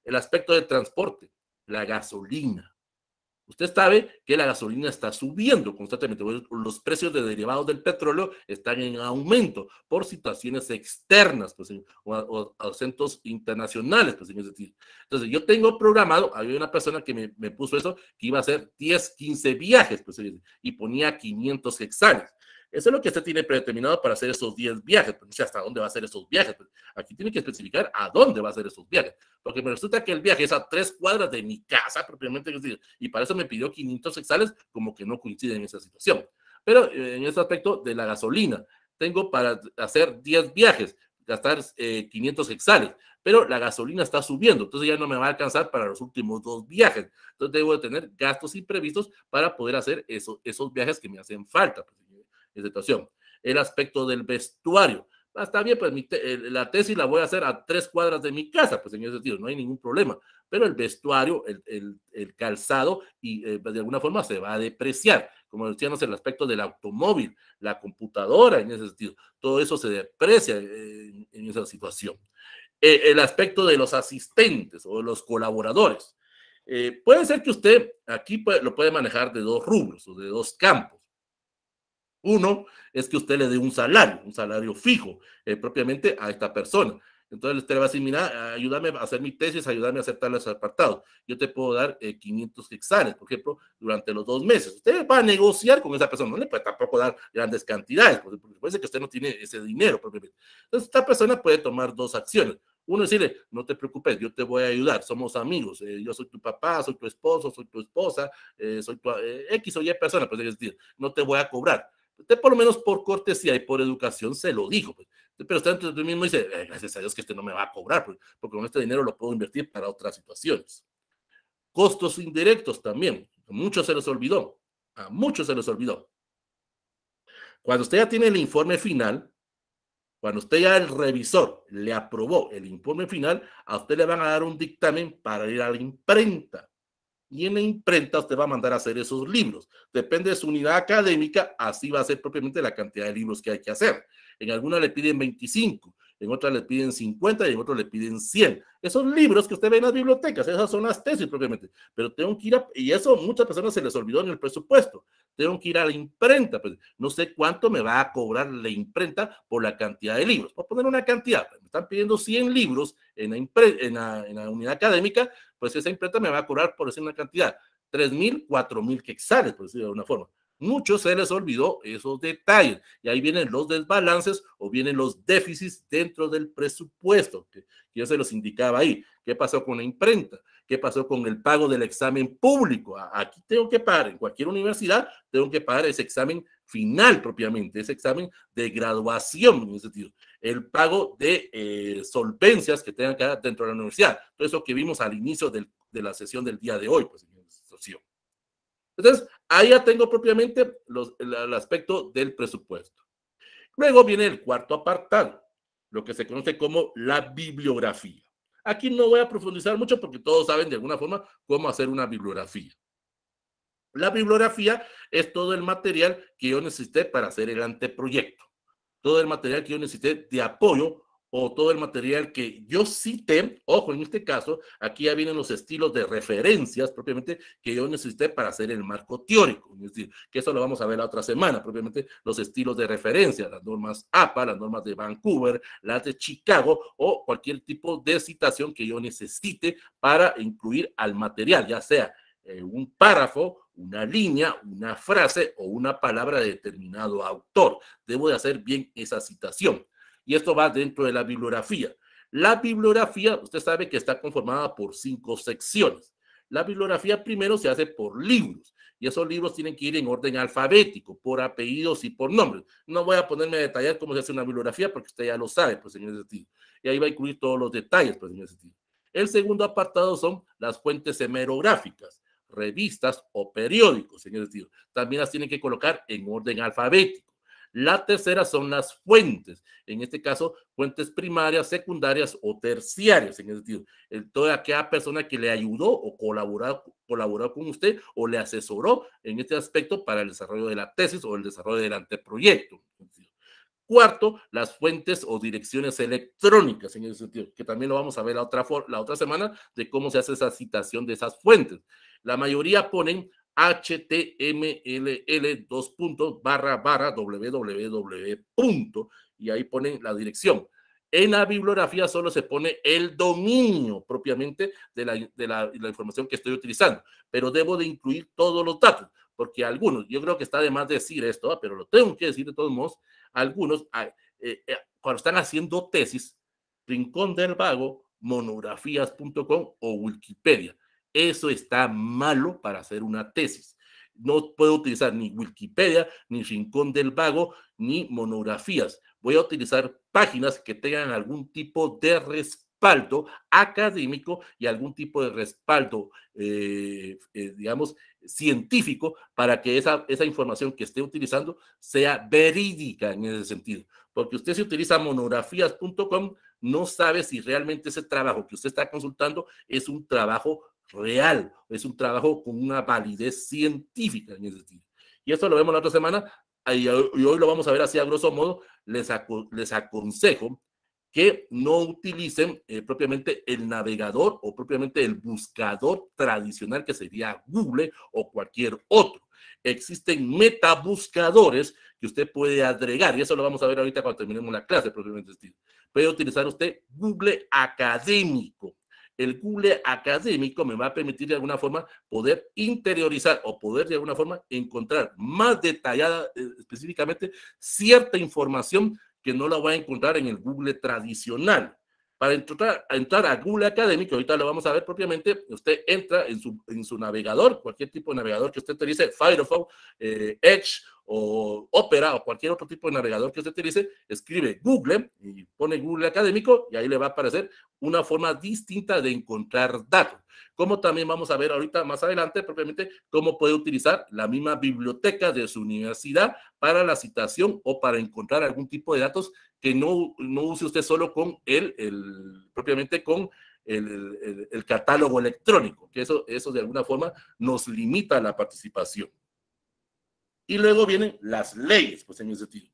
El aspecto de transporte, la gasolina. Usted sabe que la gasolina está subiendo constantemente. Los precios de derivados del petróleo están en aumento por situaciones externas pues, o, acentos internacionales. Pues, entonces, yo tengo programado, había una persona que me, puso eso, que iba a hacer 10, 15 viajes pues, y ponía 500 hexágonos. Eso es lo que usted tiene predeterminado para hacer esos 10 viajes. Pues, no sé hasta dónde va a hacer esos viajes. Pues, aquí tiene que especificar a dónde va a hacer esos viajes. Porque me resulta que el viaje es a tres cuadras de mi casa, propiamente Y para eso me pidió 500 hexales, como que no coincide en esa situación. Pero eh, en ese aspecto de la gasolina, tengo para hacer 10 viajes, gastar 500 eh, hexales, pero la gasolina está subiendo, entonces ya no me va a alcanzar para los últimos dos viajes. Entonces debo de tener gastos imprevistos para poder hacer esos viajes que me hacen falta. Pues, situación. El aspecto del vestuario. Ah, está bien, pues eh, la tesis la voy a hacer a tres cuadras de mi casa, pues en ese sentido, no hay ningún problema. Pero el vestuario, el, calzado, y eh, de alguna forma se va a depreciar. Como decíamos, el aspecto del automóvil, la computadora, en ese sentido, todo eso se deprecia eh, en, esa situación. el aspecto de los asistentes o de los colaboradores. puede ser que usted aquí pues, lo puede manejar de dos rubros o de dos campos. Uno es que usted le dé un salario, un salario fijo eh, propiamente a esta persona. Entonces usted le va a decir, mira, ayúdame a hacer mi tesis, ayúdame a hacer los apartados. Yo te puedo dar 500 eh, quetzales, por ejemplo, durante los dos meses. Usted va a negociar con esa persona, no le puede tampoco dar grandes cantidades, porque puede ser que usted no tiene ese dinero propiamente. Entonces esta persona puede tomar dos acciones. Uno es decirle, no te preocupes, yo te voy a ayudar, somos amigos, eh, yo soy tu papá, soy tu esposo, soy tu esposa, soy tu X o Y persona, pues decir, no te voy a cobrar. Usted por lo menos por cortesía y por educación se lo dijo. Pues. Pero usted mismo dice, eh, gracias a Dios que este no me va a cobrar, pues, porque, con este dinero lo puedo invertir para otras situaciones. Costos indirectos también. A muchos se les olvidó. A muchos se les olvidó. Cuando usted ya tiene el informe final, cuando usted ya el revisor le aprobó el informe final, a usted le van a dar un dictamen para ir a la imprenta y en la imprenta usted va a mandar a hacer esos libros. Depende de su unidad académica, así va a ser propiamente la cantidad de libros que hay que hacer. En alguna le piden 25, en otra le piden 50 y en otras le piden 100. Esos libros que usted ve en las bibliotecas, esas son las tesis propiamente, pero tengo que ir a, y eso muchas personas se les olvidó en el presupuesto tengo que ir a la imprenta. Pues no sé cuánto me va a cobrar la imprenta por la cantidad de libros. Voy a poner una cantidad. Pues, me están pidiendo 100 libros en la, en la, unidad académica, pues esa imprenta me va a cobrar por decir una cantidad. 3.000, 4.000 quetzales, por decirlo de alguna forma. Muchos se les olvidó esos detalles. Y ahí vienen los desbalances o vienen los déficits dentro del presupuesto, que yo se los indicaba ahí. ¿Qué pasó con la imprenta? qué pasó con el pago del examen público. Aquí tengo que pagar, en cualquier universidad tengo que pagar ese examen final propiamente, ese examen de graduación en ese sentido, el pago de eh, solvencias que tengan que dar dentro de la universidad. Todo eso que vimos al inicio de la sesión del día de hoy, pues, Entonces, ahí ya tengo propiamente el aspecto del presupuesto. Luego viene el cuarto apartado, lo que se conoce como la bibliografía. Aquí no voy a profundizar mucho porque todos saben de alguna forma cómo hacer una bibliografía. La bibliografía es todo el material que yo necesité para hacer el anteproyecto, todo el material que yo necesité de apoyo o todo el material que yo cite, ojo, en este caso, aquí ya vienen los estilos de referencias propiamente que yo necesité para hacer el marco teórico, es decir, que eso lo vamos a ver la otra semana, propiamente los estilos de referencia, las normas APA, las normas de Vancouver, las de Chicago o cualquier tipo de citación que yo necesite para incluir al material, ya sea eh, un párrafo una línea, una frase o una palabra de determinado autor. Debo de hacer bien esa citación y esto va dentro de la bibliografía. La bibliografía, usted sabe que está conformada por cinco secciones. La bibliografía primero se hace por libros y esos libros tienen que ir en orden alfabético, por apellidos y por nombres. No voy a ponerme a detallar cómo se hace una bibliografía porque usted ya lo sabe, pues en ese sentido. Y ahí va a incluir todos los detalles, pues en ese sentido. El segundo apartado son las fuentes hemerográficas, revistas o periódicos, en ese También las tienen que colocar en orden alfabético. La tercera son las fuentes, en este caso, fuentes primarias, secundarias o terciarias, en ese sentido, toda aquella persona que le ayudó o colaboró, colaboró con usted o le asesoró en este aspecto para el desarrollo de la tesis o el desarrollo del anteproyecto. Cuarto, las fuentes o direcciones electrónicas, en ese sentido, que también lo vamos a ver la otra, la otra semana de cómo se hace esa citación de esas fuentes. La mayoría ponen html dos barra barra www y ahí ponen la dirección. En la bibliografía solo se pone el dominio propiamente de la, información que estoy utilizando, pero debo de incluir todos los datos, porque algunos, yo creo que está de más decir esto, ah, pero lo tengo que decir de todos modos, algunos ah, eh, eh, cuando están haciendo tesis, Rincón del Vago, monografías.com o Wikipedia eso está malo para hacer una tesis. No puedo utilizar ni Wikipedia, ni Rincón del Vago, ni monografías. Voy a utilizar páginas que tengan algún tipo de respaldo académico y algún tipo de respaldo, eh, eh, digamos, científico para que esa, esa información que esté utilizando sea verídica en ese sentido. Porque usted si utiliza monografías.com, no sabe si realmente ese trabajo que usted está consultando es un trabajo real, es un trabajo con una validez científica en ese Y eso lo vemos la otra semana y hoy lo vamos a ver así a grosso modo. Les, les aconsejo que no utilicen eh, propiamente el navegador o propiamente el buscador tradicional que sería Google o cualquier otro. Existen metabuscadores que usted puede agregar y eso lo vamos a ver ahorita cuando terminemos la clase propiamente. Puede utilizar usted Google académico el Google académico me va a permitir de alguna forma poder interiorizar o poder de alguna forma encontrar más detallada eh, específicamente cierta información que no la voy a encontrar en el Google tradicional. Para entrar, entrar a Google Académico, ahorita lo vamos a ver propiamente, usted entra en su, en su navegador, cualquier tipo de navegador que usted utilice, Firefox, eh, Edge o Opera o cualquier otro tipo de navegador que usted utilice, escribe Google y pone Google Académico y ahí le va a aparecer una forma distinta de encontrar datos. Como también vamos a ver ahorita más adelante propiamente cómo puede utilizar la misma biblioteca de su universidad para la citación o para encontrar algún tipo de datos que no, no use usted solo con el, el propiamente con el, catálogo electrónico, que eso, eso de alguna forma nos limita la participación. Y luego vienen las leyes, pues en ese sentido.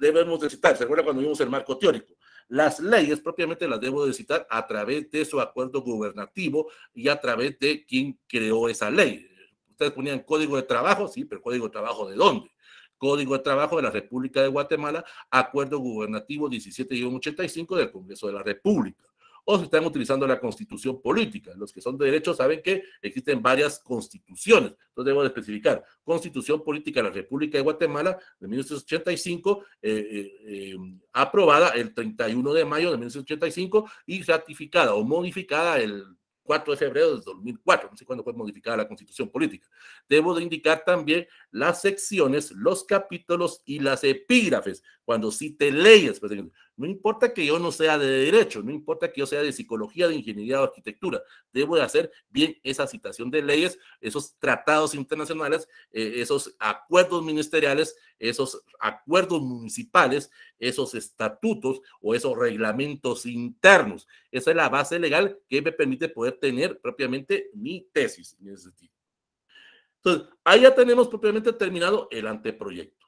Debemos de citar, ¿se acuerda cuando vimos el marco teórico? Las leyes propiamente las debo de citar a través de su acuerdo gubernativo y a través de quien creó esa ley. Ustedes ponían código de trabajo, sí, pero código de trabajo de dónde? Código de Trabajo de la República de Guatemala, Acuerdo Gubernativo 17-85 del Congreso de la República. O se están utilizando la constitución política. Los que son de derecho saben que existen varias constituciones. Entonces debo especificar. Constitución política de la República de Guatemala de 1985, eh, eh, eh, aprobada el 31 de mayo de 1985 y ratificada o modificada el 4 de febrero de 2004, no sé cuándo fue modificada la constitución política. Debo de indicar también las secciones, los capítulos y las epígrafes, cuando cite leyes. Presidente. No importa que yo no sea de derecho, no importa que yo sea de psicología, de ingeniería o arquitectura, debo de hacer bien esa citación de leyes, esos tratados internacionales, eh, esos acuerdos ministeriales, esos acuerdos municipales, esos estatutos o esos reglamentos internos. Esa es la base legal que me permite poder tener propiamente mi tesis Entonces, ahí ya tenemos propiamente terminado el anteproyecto.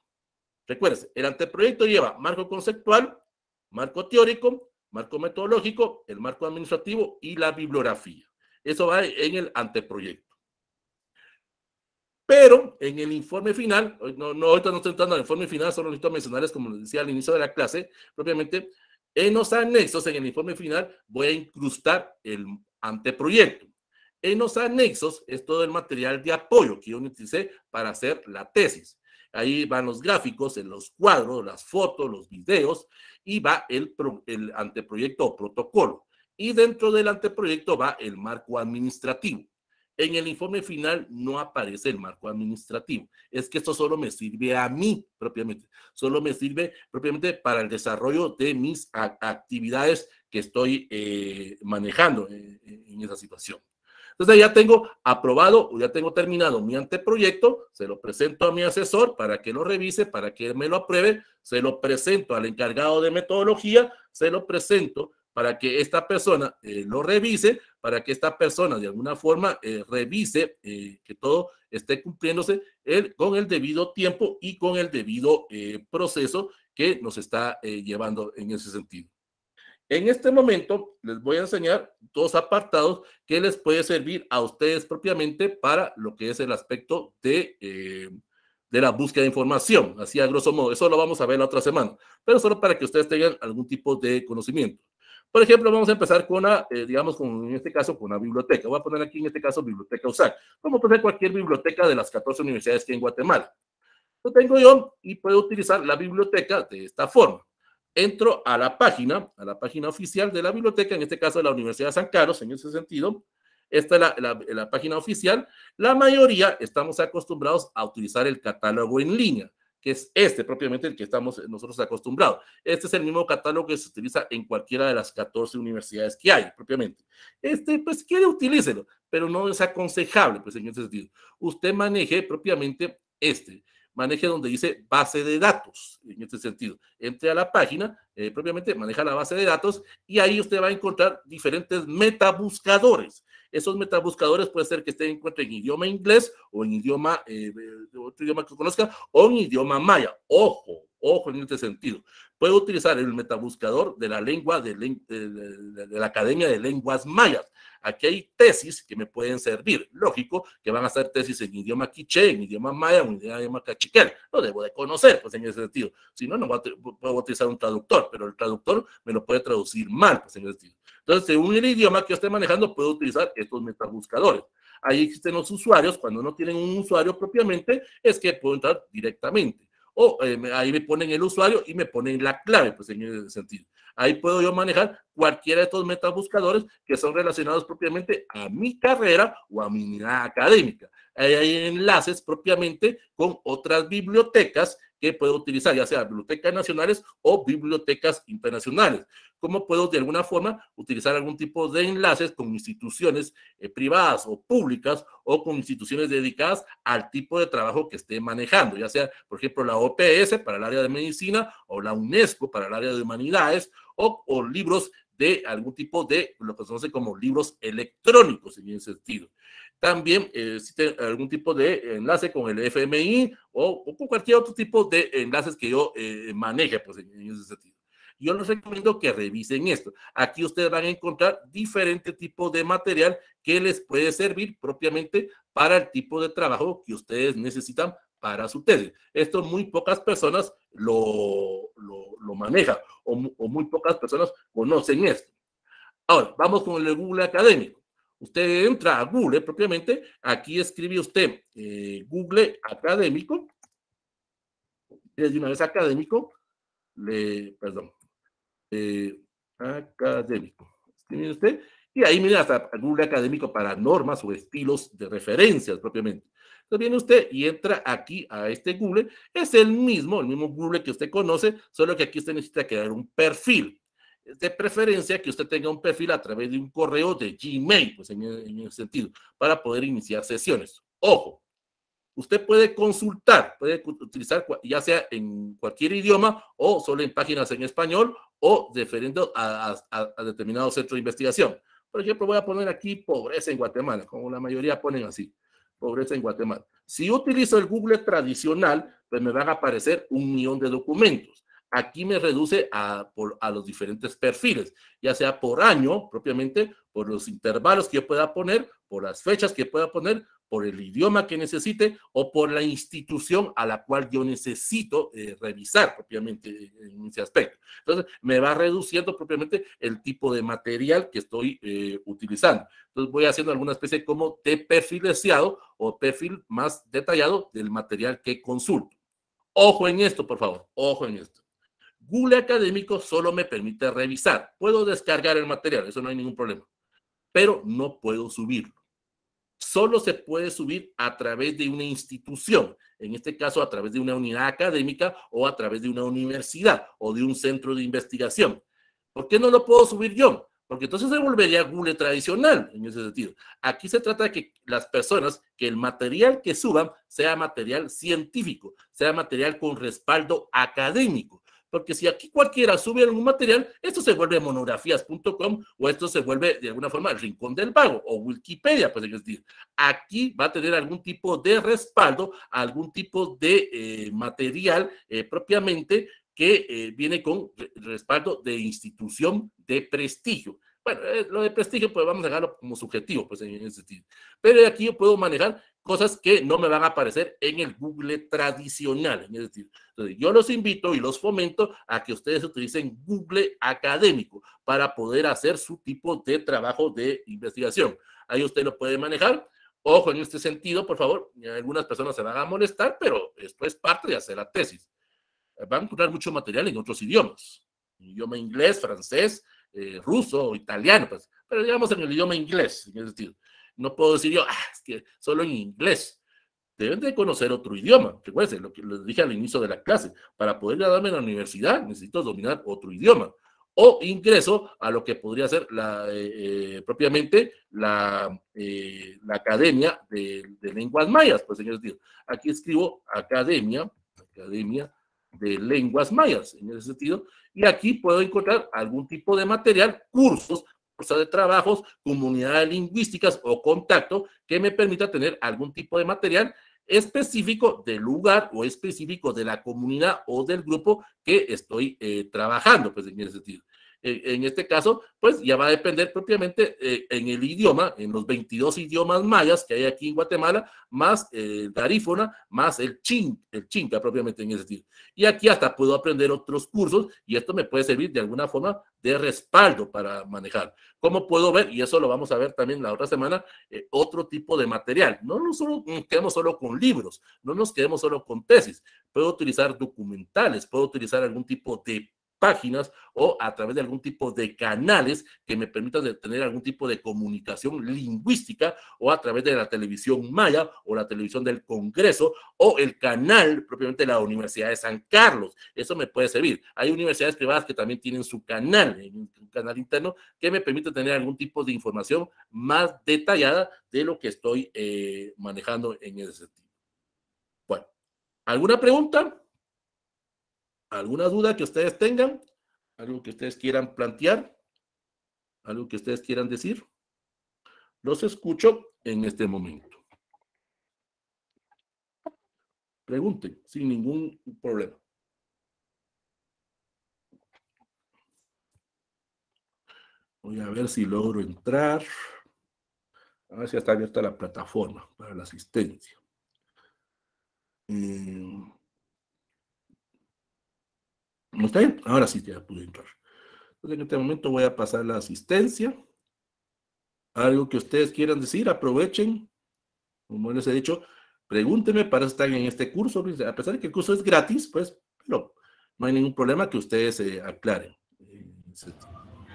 Recuerden, el anteproyecto lleva marco conceptual, marco teórico, marco metodológico, el marco administrativo y la bibliografía. Eso va en el anteproyecto. Pero en el informe final, no, no ahorita no estoy entrando informe final, solo necesito mencionarles, como les decía al inicio de la clase, propiamente, en los anexos, en el informe final, voy a incrustar el anteproyecto. En los anexos es todo el material de apoyo que yo utilicé para hacer la tesis. Ahí van los gráficos, en los cuadros, las fotos, los videos, y va el, el anteproyecto o protocolo. Y dentro del anteproyecto va el marco administrativo. En el informe final no aparece el marco administrativo. Es que esto solo me sirve a mí propiamente. Solo me sirve propiamente para el desarrollo de mis actividades que estoy eh, manejando eh, en esa situación. Entonces ya tengo aprobado, o ya tengo terminado mi anteproyecto, se lo presento a mi asesor para que lo revise, para que me lo apruebe, se lo presento al encargado de metodología, se lo presento para que esta persona eh, lo revise, para que esta persona de alguna forma eh, revise eh, que todo esté cumpliéndose con el debido tiempo y con el debido proceso que nos está llevando en ese sentido. En este momento les voy a enseñar dos apartados que les puede servir a ustedes propiamente para lo que es el aspecto de, eh, de la búsqueda de información, así a grosso modo. Eso lo vamos a ver la otra semana, pero solo para que ustedes tengan algún tipo de conocimiento. Por ejemplo, vamos a empezar con una, eh, digamos, en este caso, con una biblioteca. Voy a poner aquí en este caso Biblioteca USAC. como poner cualquier biblioteca de las 14 universidades que hay en Guatemala. Lo tengo yo y puedo utilizar la biblioteca de esta forma entro a la página, a la página oficial de la biblioteca, en este caso de la Universidad de San Carlos, en ese sentido, esta es la, página oficial. La mayoría estamos acostumbrados a utilizar el catálogo en línea, que es este propiamente el que estamos nosotros acostumbrados. Este es el mismo catálogo que se utiliza en cualquiera de las 14 universidades que hay propiamente. Este, pues, quiere utilícelo, pero no es aconsejable, pues, en ese sentido. Usted maneje propiamente este maneje donde dice base de datos, en este sentido. Entre a la página, eh, propiamente maneja la base de datos y ahí usted va a encontrar diferentes metabuscadores. Esos metabuscadores puede ser que usted encuentre en idioma inglés o en idioma, eh, otro idioma que conozca, o en idioma maya. Ojo, ojo en este sentido. Puede utilizar el metabuscador de la lengua, de la Academia de Lenguas Mayas. Aquí hay tesis que me pueden servir. Lógico que van a ser tesis en idioma quiché, en idioma maya, en idioma cachiquel. Lo debo de conocer, pues en ese sentido. Si no, no voy utilizar un traductor, pero el traductor me lo puede traducir mal, pues en ese sentido. Entonces, según el idioma que yo esté manejando, puedo utilizar estos metabuscadores. Ahí existen los usuarios. Cuando no tienen un usuario propiamente, es que puedo entrar directamente o eh, ahí me ponen el usuario y me ponen la clave, pues en ese sentido. Ahí puedo yo manejar cualquiera de estos metabuscadores que son relacionados propiamente a mi carrera o a mi unidad académica. Ahí hay enlaces propiamente con otras bibliotecas que puedo utilizar, ya sea bibliotecas nacionales o bibliotecas internacionales. ¿Cómo puedo de alguna forma utilizar algún tipo de enlaces con instituciones eh, privadas o públicas o con instituciones dedicadas al tipo de trabajo que esté manejando, ya sea, por ejemplo, la OPS para el área de medicina o la UNESCO para el área de humanidades o libros de algún tipo de lo que se conoce como libros electrónicos en ese sentido. También eh, existe algún tipo de enlace con el FMI o, con cualquier otro tipo de enlaces que yo eh, maneje, pues en, ese sentido. Yo les recomiendo que revisen esto. Aquí ustedes van a encontrar diferente tipo de material que les puede servir propiamente para el tipo de trabajo que ustedes necesitan para su tesis. Esto muy pocas personas lo, lo, lo manejan o, o, muy pocas personas conocen esto. Ahora, vamos con el Google Académico. Usted entra a Google eh, propiamente, aquí escribe usted eh, Google académico, es de una vez académico, le, perdón, eh, académico, escribe usted, y ahí mira hasta Google académico para normas o estilos de referencias propiamente. Entonces viene usted y entra aquí a este Google. Es el mismo, el mismo Google que usted conoce, solo que aquí usted necesita crear un perfil de preferencia que usted tenga un perfil a través de un correo de Gmail, pues en, e, en sentido, para poder iniciar sesiones. Ojo, usted puede consultar, puede utilizar ya sea en cualquier idioma o solo en páginas en español o referiendo a, a, a determinados centros de investigación. Por ejemplo, voy a poner aquí pobreza en Guatemala, como la mayoría ponen así, pobreza en Guatemala. Si utilizo el Google tradicional, pues me van a aparecer un millón de documentos. Aquí me reduce a, los diferentes perfiles, ya sea por año propiamente, por los intervalos que yo pueda poner, por las fechas que pueda poner, por el idioma que necesite o por la institución a la cual yo necesito eh, revisar propiamente en ese aspecto. Entonces, me va reduciendo propiamente el tipo de material que estoy eh, utilizando. Entonces, voy haciendo alguna especie como de deseado o perfil más detallado del material que consulto. Ojo en esto, por favor, ojo en esto. Google Académico solo me permite revisar. Puedo descargar el material, eso no hay ningún problema, pero no puedo subirlo. Solo se puede subir a través de una institución, en este caso a través de una unidad académica o a través de una universidad o de un centro de investigación. ¿Por qué no lo puedo subir yo? Porque entonces se volvería Google tradicional en ese sentido. Aquí se trata de que las personas, que el material que suban sea material científico, sea material con respaldo académico porque si aquí cualquiera sube algún material, esto se vuelve monografías.com o esto se vuelve de alguna forma el rincón del vago o Wikipedia, pues es decir, aquí va a tener algún tipo de respaldo, algún tipo de eh, material eh, propiamente que eh, viene con respaldo de institución de prestigio. Bueno, eh, lo de prestigio, pues vamos a dejarlo como subjetivo, pues en ese sentido. Pero aquí yo puedo manejar cosas que no me van a aparecer en el Google tradicional, en ese sentido. Entonces, yo los invito y los fomento a que ustedes utilicen Google académico para poder hacer su tipo de trabajo de investigación. Ahí usted lo puede manejar. Ojo en este sentido, por favor, eh, algunas personas se van a molestar, pero esto es parte de hacer la tesis. Van a encontrar mucho material en otros idiomas. Idioma inglés, francés, eh, ruso o italiano, pues, pero digamos en el idioma inglés, en ese No puedo decir yo, ah, es que solo en inglés. Deben de conocer otro idioma. Recuerden lo que les dije al inicio de la clase. Para poder graduarme en la universidad necesito dominar otro idioma o ingreso a lo que podría ser la, eh, eh, propiamente la, Academia de, de, Lenguas Mayas, pues en ese sentido. Aquí escribo Academia, Academia de lenguas mayas en ese sentido. Y aquí puedo encontrar algún tipo de material, cursos, cursos de trabajos, comunidades lingüísticas o contacto que me permita tener algún tipo de material específico del lugar o específico de la comunidad o del grupo que estoy eh, trabajando, pues en ese sentido en este caso, pues ya va a depender propiamente eh, en el idioma, en los 22 idiomas mayas que hay aquí en Guatemala, más eh, el garífona, más el chin, el chinca propiamente en ese sentido. Y aquí hasta puedo aprender otros cursos y esto me puede servir de alguna forma de respaldo para manejar. ¿Cómo puedo ver? Y eso lo vamos a ver también la otra semana, eh, otro tipo de material. No nos quedemos solo con libros, no nos quedemos solo con tesis. Puedo utilizar documentales, puedo utilizar algún tipo de páginas o a través de algún tipo de canales que me permitan tener algún tipo de comunicación lingüística o a través de la televisión maya o la televisión del Congreso o el canal propiamente de la Universidad de San Carlos. Eso me puede servir. Hay universidades privadas que también tienen su canal, eh, un canal interno que me permite tener algún tipo de información más detallada de lo que estoy eh, manejando en ese sentido. Bueno, ¿alguna pregunta? alguna duda que ustedes tengan, algo que ustedes quieran plantear, algo que ustedes quieran decir, los escucho en este momento. Pregunten sin ningún problema. Voy a ver si logro entrar. A ver si está abierta la plataforma para la asistencia. Eh, ¿No ¿Está bien? Ahora sí ya pude entrar. Entonces en este momento voy a pasar la asistencia. Algo que ustedes quieran decir, aprovechen. Como les he dicho, pregúntenme para estar en este curso. Pues, a pesar de que el curso es gratis, pues, pero no hay ningún problema que ustedes eh, aclaren. Eh,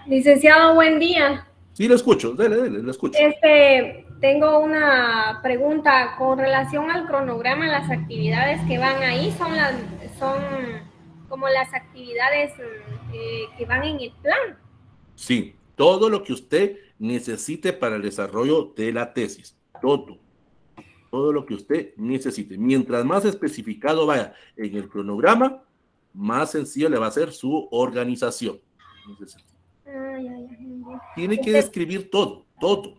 Licenciado, buen día. Sí, lo escucho, dale, dale, lo escucho. Este, tengo una pregunta con relación al cronograma, las actividades que van ahí son las, son como las actividades mm, eh, que van en el plan. Sí, todo lo que usted necesite para el desarrollo de la tesis, todo, todo lo que usted necesite. Mientras más especificado vaya en el cronograma, más sencillo le va a ser su organización. Tiene que este describir todo, todo.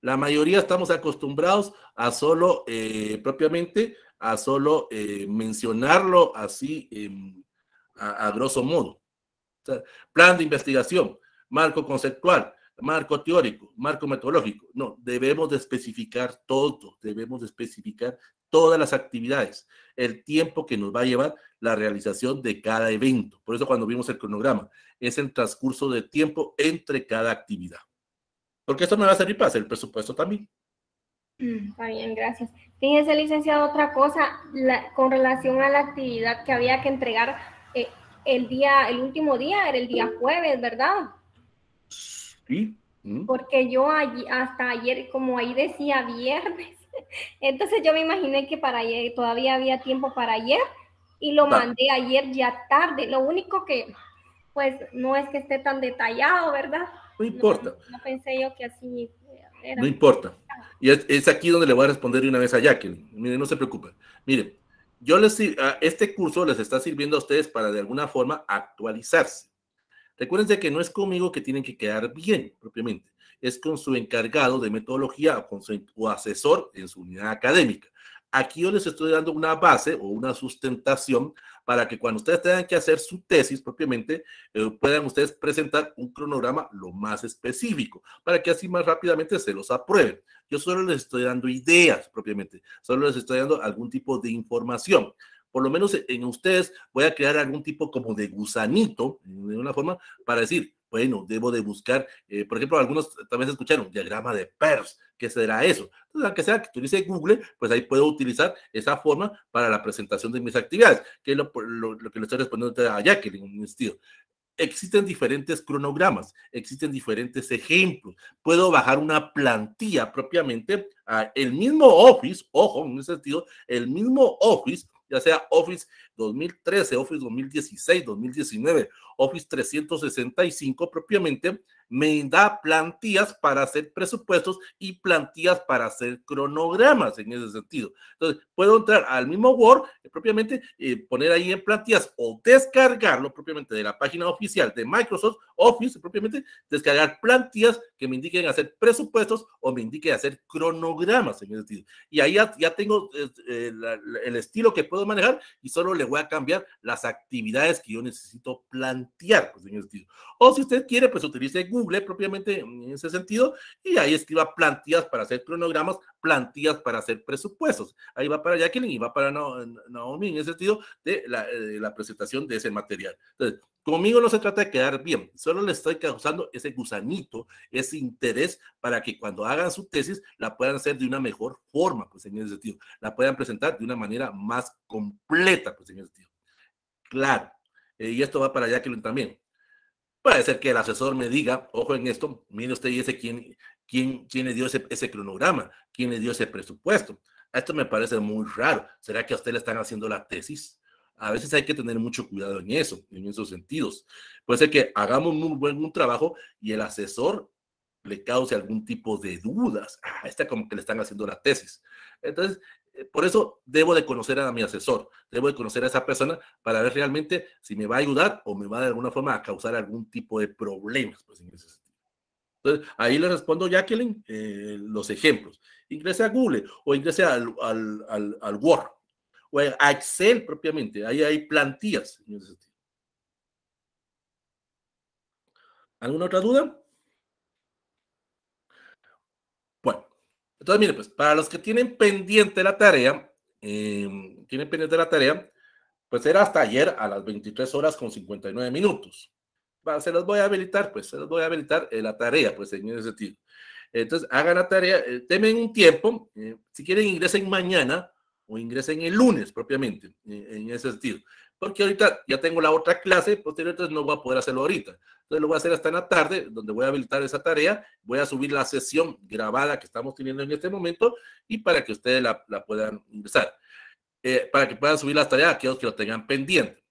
La mayoría estamos acostumbrados a solo, eh, propiamente, a solo eh, mencionarlo así a, grosso modo. plan de investigación, marco conceptual, marco teórico, marco metodológico. No, debemos especificar todo, debemos especificar todas las actividades, el tiempo que nos va a llevar la realización de cada evento. Por eso cuando vimos el cronograma, es el transcurso de tiempo entre cada actividad. Porque esto me va a servir para hacer el presupuesto también. Mm, está bien, gracias. Fíjese, licenciado, otra cosa con relación a la actividad que había que entregar eh, el día, el último día era el día jueves, ¿verdad? Sí. Mm. Porque yo allí, hasta ayer, como ahí decía viernes, entonces yo me imaginé que para ayer todavía había tiempo para ayer y lo mandé ayer ya tarde. Lo único que, pues, no es que esté tan detallado, ¿verdad? No importa. No, pensé yo que así No importa. Y es, aquí donde le voy a responder de una vez a Jacqueline. Mire, no se preocupe. Mire, yo les, ah, este curso les está sirviendo a ustedes para de alguna forma actualizarse. Recuérdense que no es conmigo que tienen que quedar bien propiamente, es con su encargado de metodología o con su o asesor en su unidad académica. Aquí yo les estoy dando una base o una sustentación para que cuando ustedes tengan que hacer su tesis propiamente, eh, puedan ustedes presentar un cronograma lo más específico, para que así más rápidamente se los aprueben. Yo solo les estoy dando ideas propiamente, solo les estoy dando algún tipo de información por lo menos en ustedes voy a crear algún tipo como de gusanito, de una forma, para decir, bueno, debo de buscar, eh, por ejemplo, algunos también escucharon, diagrama de PERS, ¿qué será eso? Entonces, aunque sea que utilice Google, pues ahí puedo utilizar esa forma para la presentación de mis actividades, que es lo, lo, lo que le estoy respondiendo a Jacqueline en un sentido existen diferentes cronogramas, existen diferentes ejemplos. Puedo bajar una plantilla propiamente a el mismo Office, ojo, en ese sentido, el mismo Office ya sea Office 2013, Office 2016, 2019, Office 365 propiamente, me da plantillas para hacer presupuestos y plantillas para hacer cronogramas en ese sentido. Entonces, puedo entrar al mismo Word, eh, propiamente eh, poner ahí en plantillas o descargarlo propiamente de la página oficial de Microsoft Office, propiamente descargar plantillas que me indiquen hacer presupuestos o me indiquen hacer cronogramas en ese sentido. Y ahí ya, tengo eh, el estilo que puedo manejar y solo le voy a cambiar las actividades que yo necesito plantear pues, en ese O si usted quiere, pues utilice Google propiamente en ese sentido y ahí escriba plantillas para hacer cronogramas, plantillas para hacer presupuestos. Ahí va para Jacqueline y va para Naomi en ese sentido de la, presentación de ese material. Entonces, Conmigo no se trata de quedar bien, solo le estoy causando ese gusanito, ese interés para que cuando hagan su tesis la puedan hacer de una mejor forma, pues en ese sentido, la puedan presentar de una manera más completa, pues en ese sentido. Claro, eh, y esto va para Jacqueline también. Puede ser que el asesor me diga, ojo en esto, mire usted y ese quién, quién, tiene le dio ese, cronograma, quién le dio ese presupuesto. Esto me parece muy raro. ¿Será que a usted le están haciendo la tesis? A veces hay que tener mucho cuidado en eso, en esos sentidos. Puede ser que hagamos un buen trabajo y el asesor le cause algún tipo de dudas. Ah, está como que le están haciendo la tesis. Entonces, eh, por eso debo de conocer a mi asesor, debo de conocer a esa persona para ver realmente si me va a ayudar o me va de alguna forma a causar algún tipo de problemas. Pues, Entonces, ahí le respondo, Jacqueline, eh, los ejemplos. Ingrese a Google o ingrese al, Word o a Excel propiamente. Ahí hay plantillas. En ese sentido. ¿Alguna otra duda? Entonces, mire, pues para los que tienen pendiente la tarea, eh, tienen pendiente la tarea, pues era hasta ayer a las 23 horas con 59 minutos. se los voy a habilitar, pues se los voy a habilitar eh, la tarea, pues en ese sentido. Entonces, hagan la tarea, temen eh, un tiempo, si quieren ingresen mañana o ingresen el lunes propiamente, en ese sentido porque ahorita ya tengo la otra clase, posteriormente entonces no voy a poder hacerlo ahorita. Entonces lo voy a hacer hasta en la tarde, donde voy a habilitar esa tarea, voy a subir la sesión grabada que estamos teniendo en este momento y para que ustedes la, puedan ingresar, eh, para que puedan subir las tareas a aquellos que lo tengan pendiente.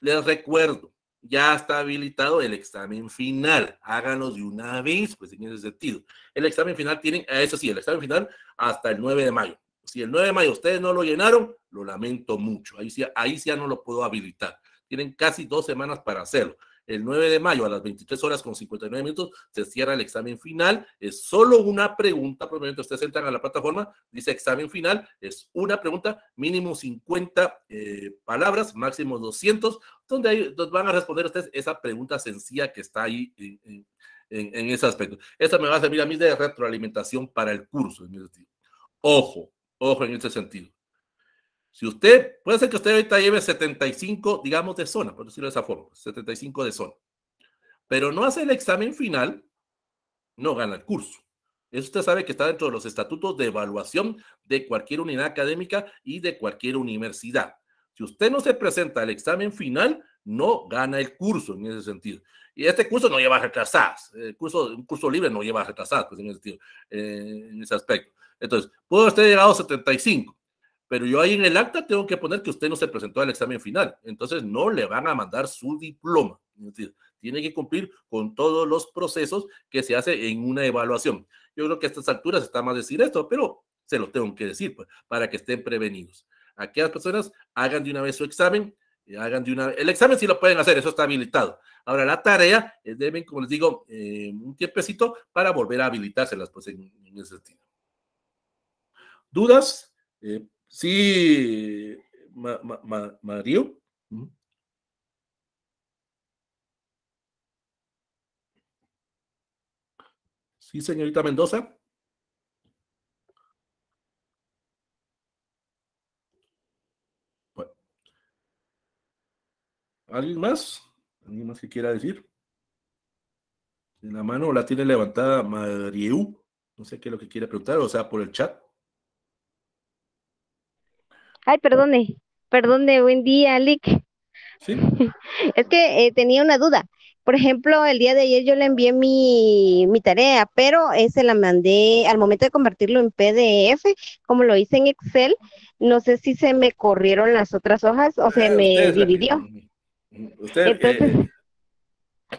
Les recuerdo, ya está habilitado el examen final. Háganlo de una vez, pues en ese sentido. El examen final tienen, eso sí, el examen final hasta el 9 de mayo. Si el 9 de mayo ustedes no lo llenaron, lo lamento mucho. Ahí sí, ahí ya no lo puedo habilitar. Tienen casi dos semanas para hacerlo. El 9 de mayo a las 23 horas con 59 minutos se cierra el examen final. Es solo una pregunta, probablemente ustedes entran a la plataforma, dice examen final, es una pregunta, mínimo 50 eh, palabras, máximo 200, donde ahí van a responder ustedes esa pregunta sencilla que está ahí en, ese aspecto. Esta me va a servir a mí de retroalimentación para el curso. Ojo, Ojo en ese sentido. Si usted, puede ser que usted ahorita lleve 75, digamos, de zona, por decirlo de esa forma, 75 de zona, pero no hace el examen final, no gana el curso. Eso usted sabe que está dentro de los estatutos de evaluación de cualquier unidad académica y de cualquier universidad. Si usted no se presenta al examen final, no gana el curso en ese sentido. Y este curso no lleva retrasadas. El eh, curso, un curso libre no lleva retrasadas pues, en, ese sentido, eh, en ese aspecto. Entonces, puedo estar llegado a 75, pero yo ahí en el acta tengo que poner que usted no se presentó al examen final. Entonces, no le van a mandar su diploma. tiene que cumplir con todos los procesos que se hace en una evaluación. Yo creo que a estas alturas está más decir esto, pero se lo tengo que decir pues, para que estén prevenidos. Aquellas personas hagan de una vez su examen, eh, hagan de una vez El examen sí lo pueden hacer, eso está habilitado. Ahora, la tarea eh, deben, como les digo, eh, un tiempecito para volver a habilitárselas pues, en, en ese sentido. ¿Dudas? Eh, sí, ma, Sí, señorita Mendoza. Bueno. ¿Alguien más? ¿Alguien más que quiera decir? En la mano la tiene levantada Mariu. No sé qué es lo que quiere preguntar, o sea, por el chat. Ay, perdone, perdone, buen día, Lick. Sí. es que eh, tenía una duda. Por ejemplo, el día de ayer yo le envié mi, tarea, pero se la mandé al momento de convertirlo en PDF, como lo hice en Excel. No sé si se me corrieron las otras hojas o se eh, me dividió. Eh, entonces,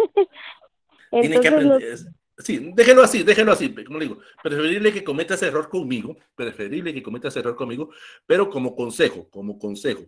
que aprender, Sí, déjelo así, déjelo así, como digo, preferible que cometas error conmigo, preferible que cometas error conmigo, pero como consejo, como consejo,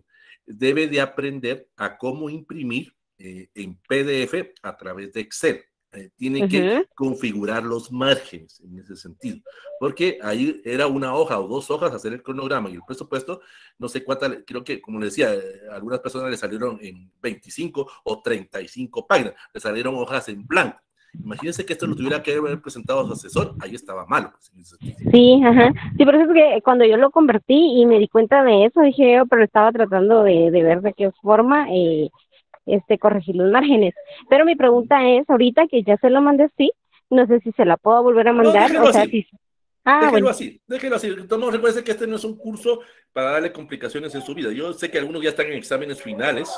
debe de aprender a cómo imprimir eh, en PDF a través de Excel. Eh, tiene que configurar los márgenes en ese sentido, porque ahí era una hoja o dos hojas hacer el cronograma y el presupuesto, no sé cuánta, creo que, como le decía, eh, algunas personas le salieron en 25 o 35 páginas, le salieron hojas en blanco. Imagínense que esto lo tuviera que haber presentado a su asesor, ahí estaba malo. Pues, sí, ajá. Sí, pero es que cuando yo lo convertí y me di cuenta de eso, dije oh, pero estaba tratando de, ver de qué forma eh, este corregir los márgenes. Pero mi pregunta es, ahorita que ya se lo mandé, así, no sé si se la puedo volver a mandar. o sea, ah, déjelo así, déjelo así. No, recuerden que este no es un curso para darle complicaciones en su vida. Yo sé que algunos ya están en exámenes finales,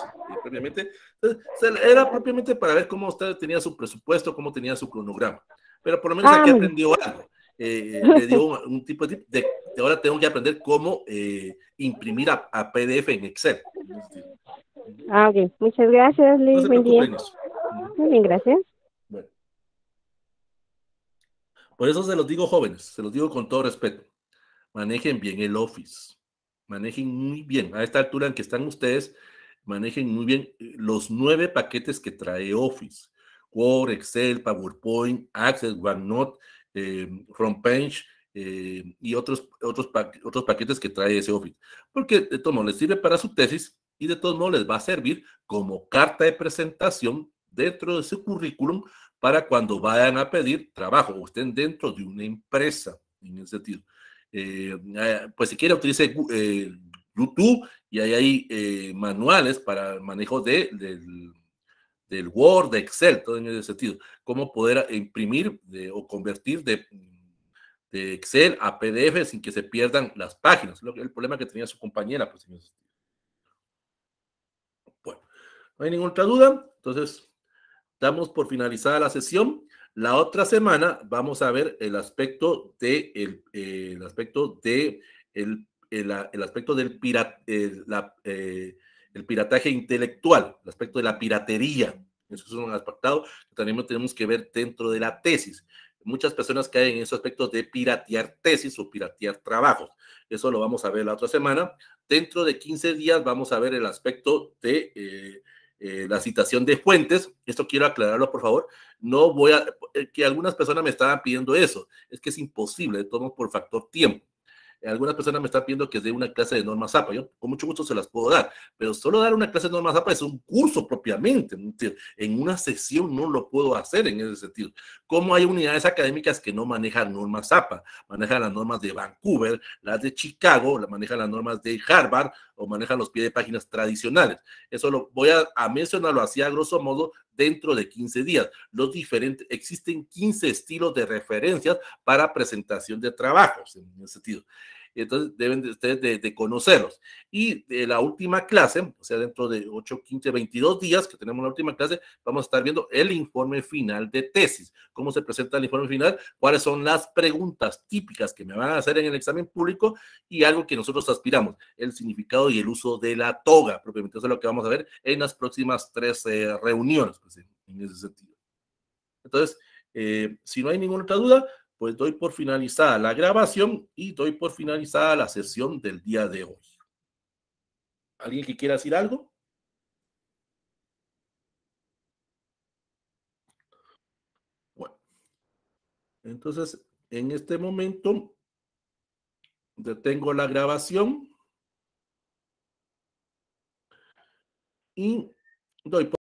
era propiamente para ver cómo usted tenía su presupuesto, cómo tenía su cronograma. Pero por lo menos aquí ah. aprendió algo. Eh, le dio un, tipo de, ahora tengo que aprender cómo eh, imprimir a, PDF en Excel. Ah, Muchas gracias, Luis. Muy bien, gracias. Por eso se los digo jóvenes, se los digo con todo respeto. Manejen bien el Office. Manejen muy bien. A esta altura en que están ustedes, manejen muy bien eh, los nueve paquetes que trae Office. Word, Excel, PowerPoint, Access, OneNote, eh, em, FrontPage em, y otros, otros, otros paquetes que trae ese Office. Porque de todos modos les sirve para su tesis y de todos modos les va a servir como carta de presentación dentro de su currículum para cuando vayan a pedir trabajo o estén dentro de una empresa, en ese sentido. Eh, eh, pues si quiere utilice YouTube y hay eh, manuales para el manejo del, Word, de Excel, todo en ese sentido, cómo poder eh, imprimir o convertir de, Excel a PDF sin que se pierdan las páginas, el problema que tenía su compañera. Pues, Bueno, no hay ninguna otra duda, entonces damos por finalizada la sesión. La otra semana vamos a ver el aspecto de eh, aspecto de el el, aspecto del eh, el pirataje intelectual, el aspecto de la piratería. Eso es un aspecto que también tenemos que ver dentro de la tesis. Muchas personas caen en esos aspectos de piratear tesis o piratear trabajos. Eso lo vamos a ver la otra semana. Dentro de 15 días vamos a ver el aspecto de eh, eh, la citación de fuentes. Esto quiero aclararlo, por favor. No voy a, que algunas personas me estaban pidiendo eso. Es que es imposible, todo por factor tiempo algunas personas me están pidiendo que dé una clase de normas APA. Yo con mucho gusto se las puedo dar, pero solo dar una clase de normas APA es un curso propiamente. En una sesión no lo puedo hacer en ese sentido. Como hay unidades académicas que no manejan normas APA? manejan las normas de Vancouver, las de Chicago, manejan las normas de Harvard o manejan los pies de páginas tradicionales. Eso lo voy a, mencionarlo así a grosso modo dentro de 15 días. Los diferentes, existen 15 estilos de referencias para presentación de trabajos en ese sentido entonces deben de ustedes conocerlos. Y de la última clase, o sea, dentro de 8, 15, 22 días que tenemos la última clase, vamos a estar viendo el informe final de tesis, cómo se presenta el informe final, cuáles son las preguntas típicas que me van a hacer en el examen público y algo que nosotros aspiramos, el significado y el uso de la toga, propiamente eso es lo que vamos a ver en las próximas tres eh, reuniones, pues, en, ese sentido. Entonces, eh, si no hay ninguna otra duda, pues doy por finalizada la grabación y doy por finalizada la sesión del día de hoy. ¿Alguien que quiera decir algo? Bueno, entonces en este momento detengo la grabación y doy por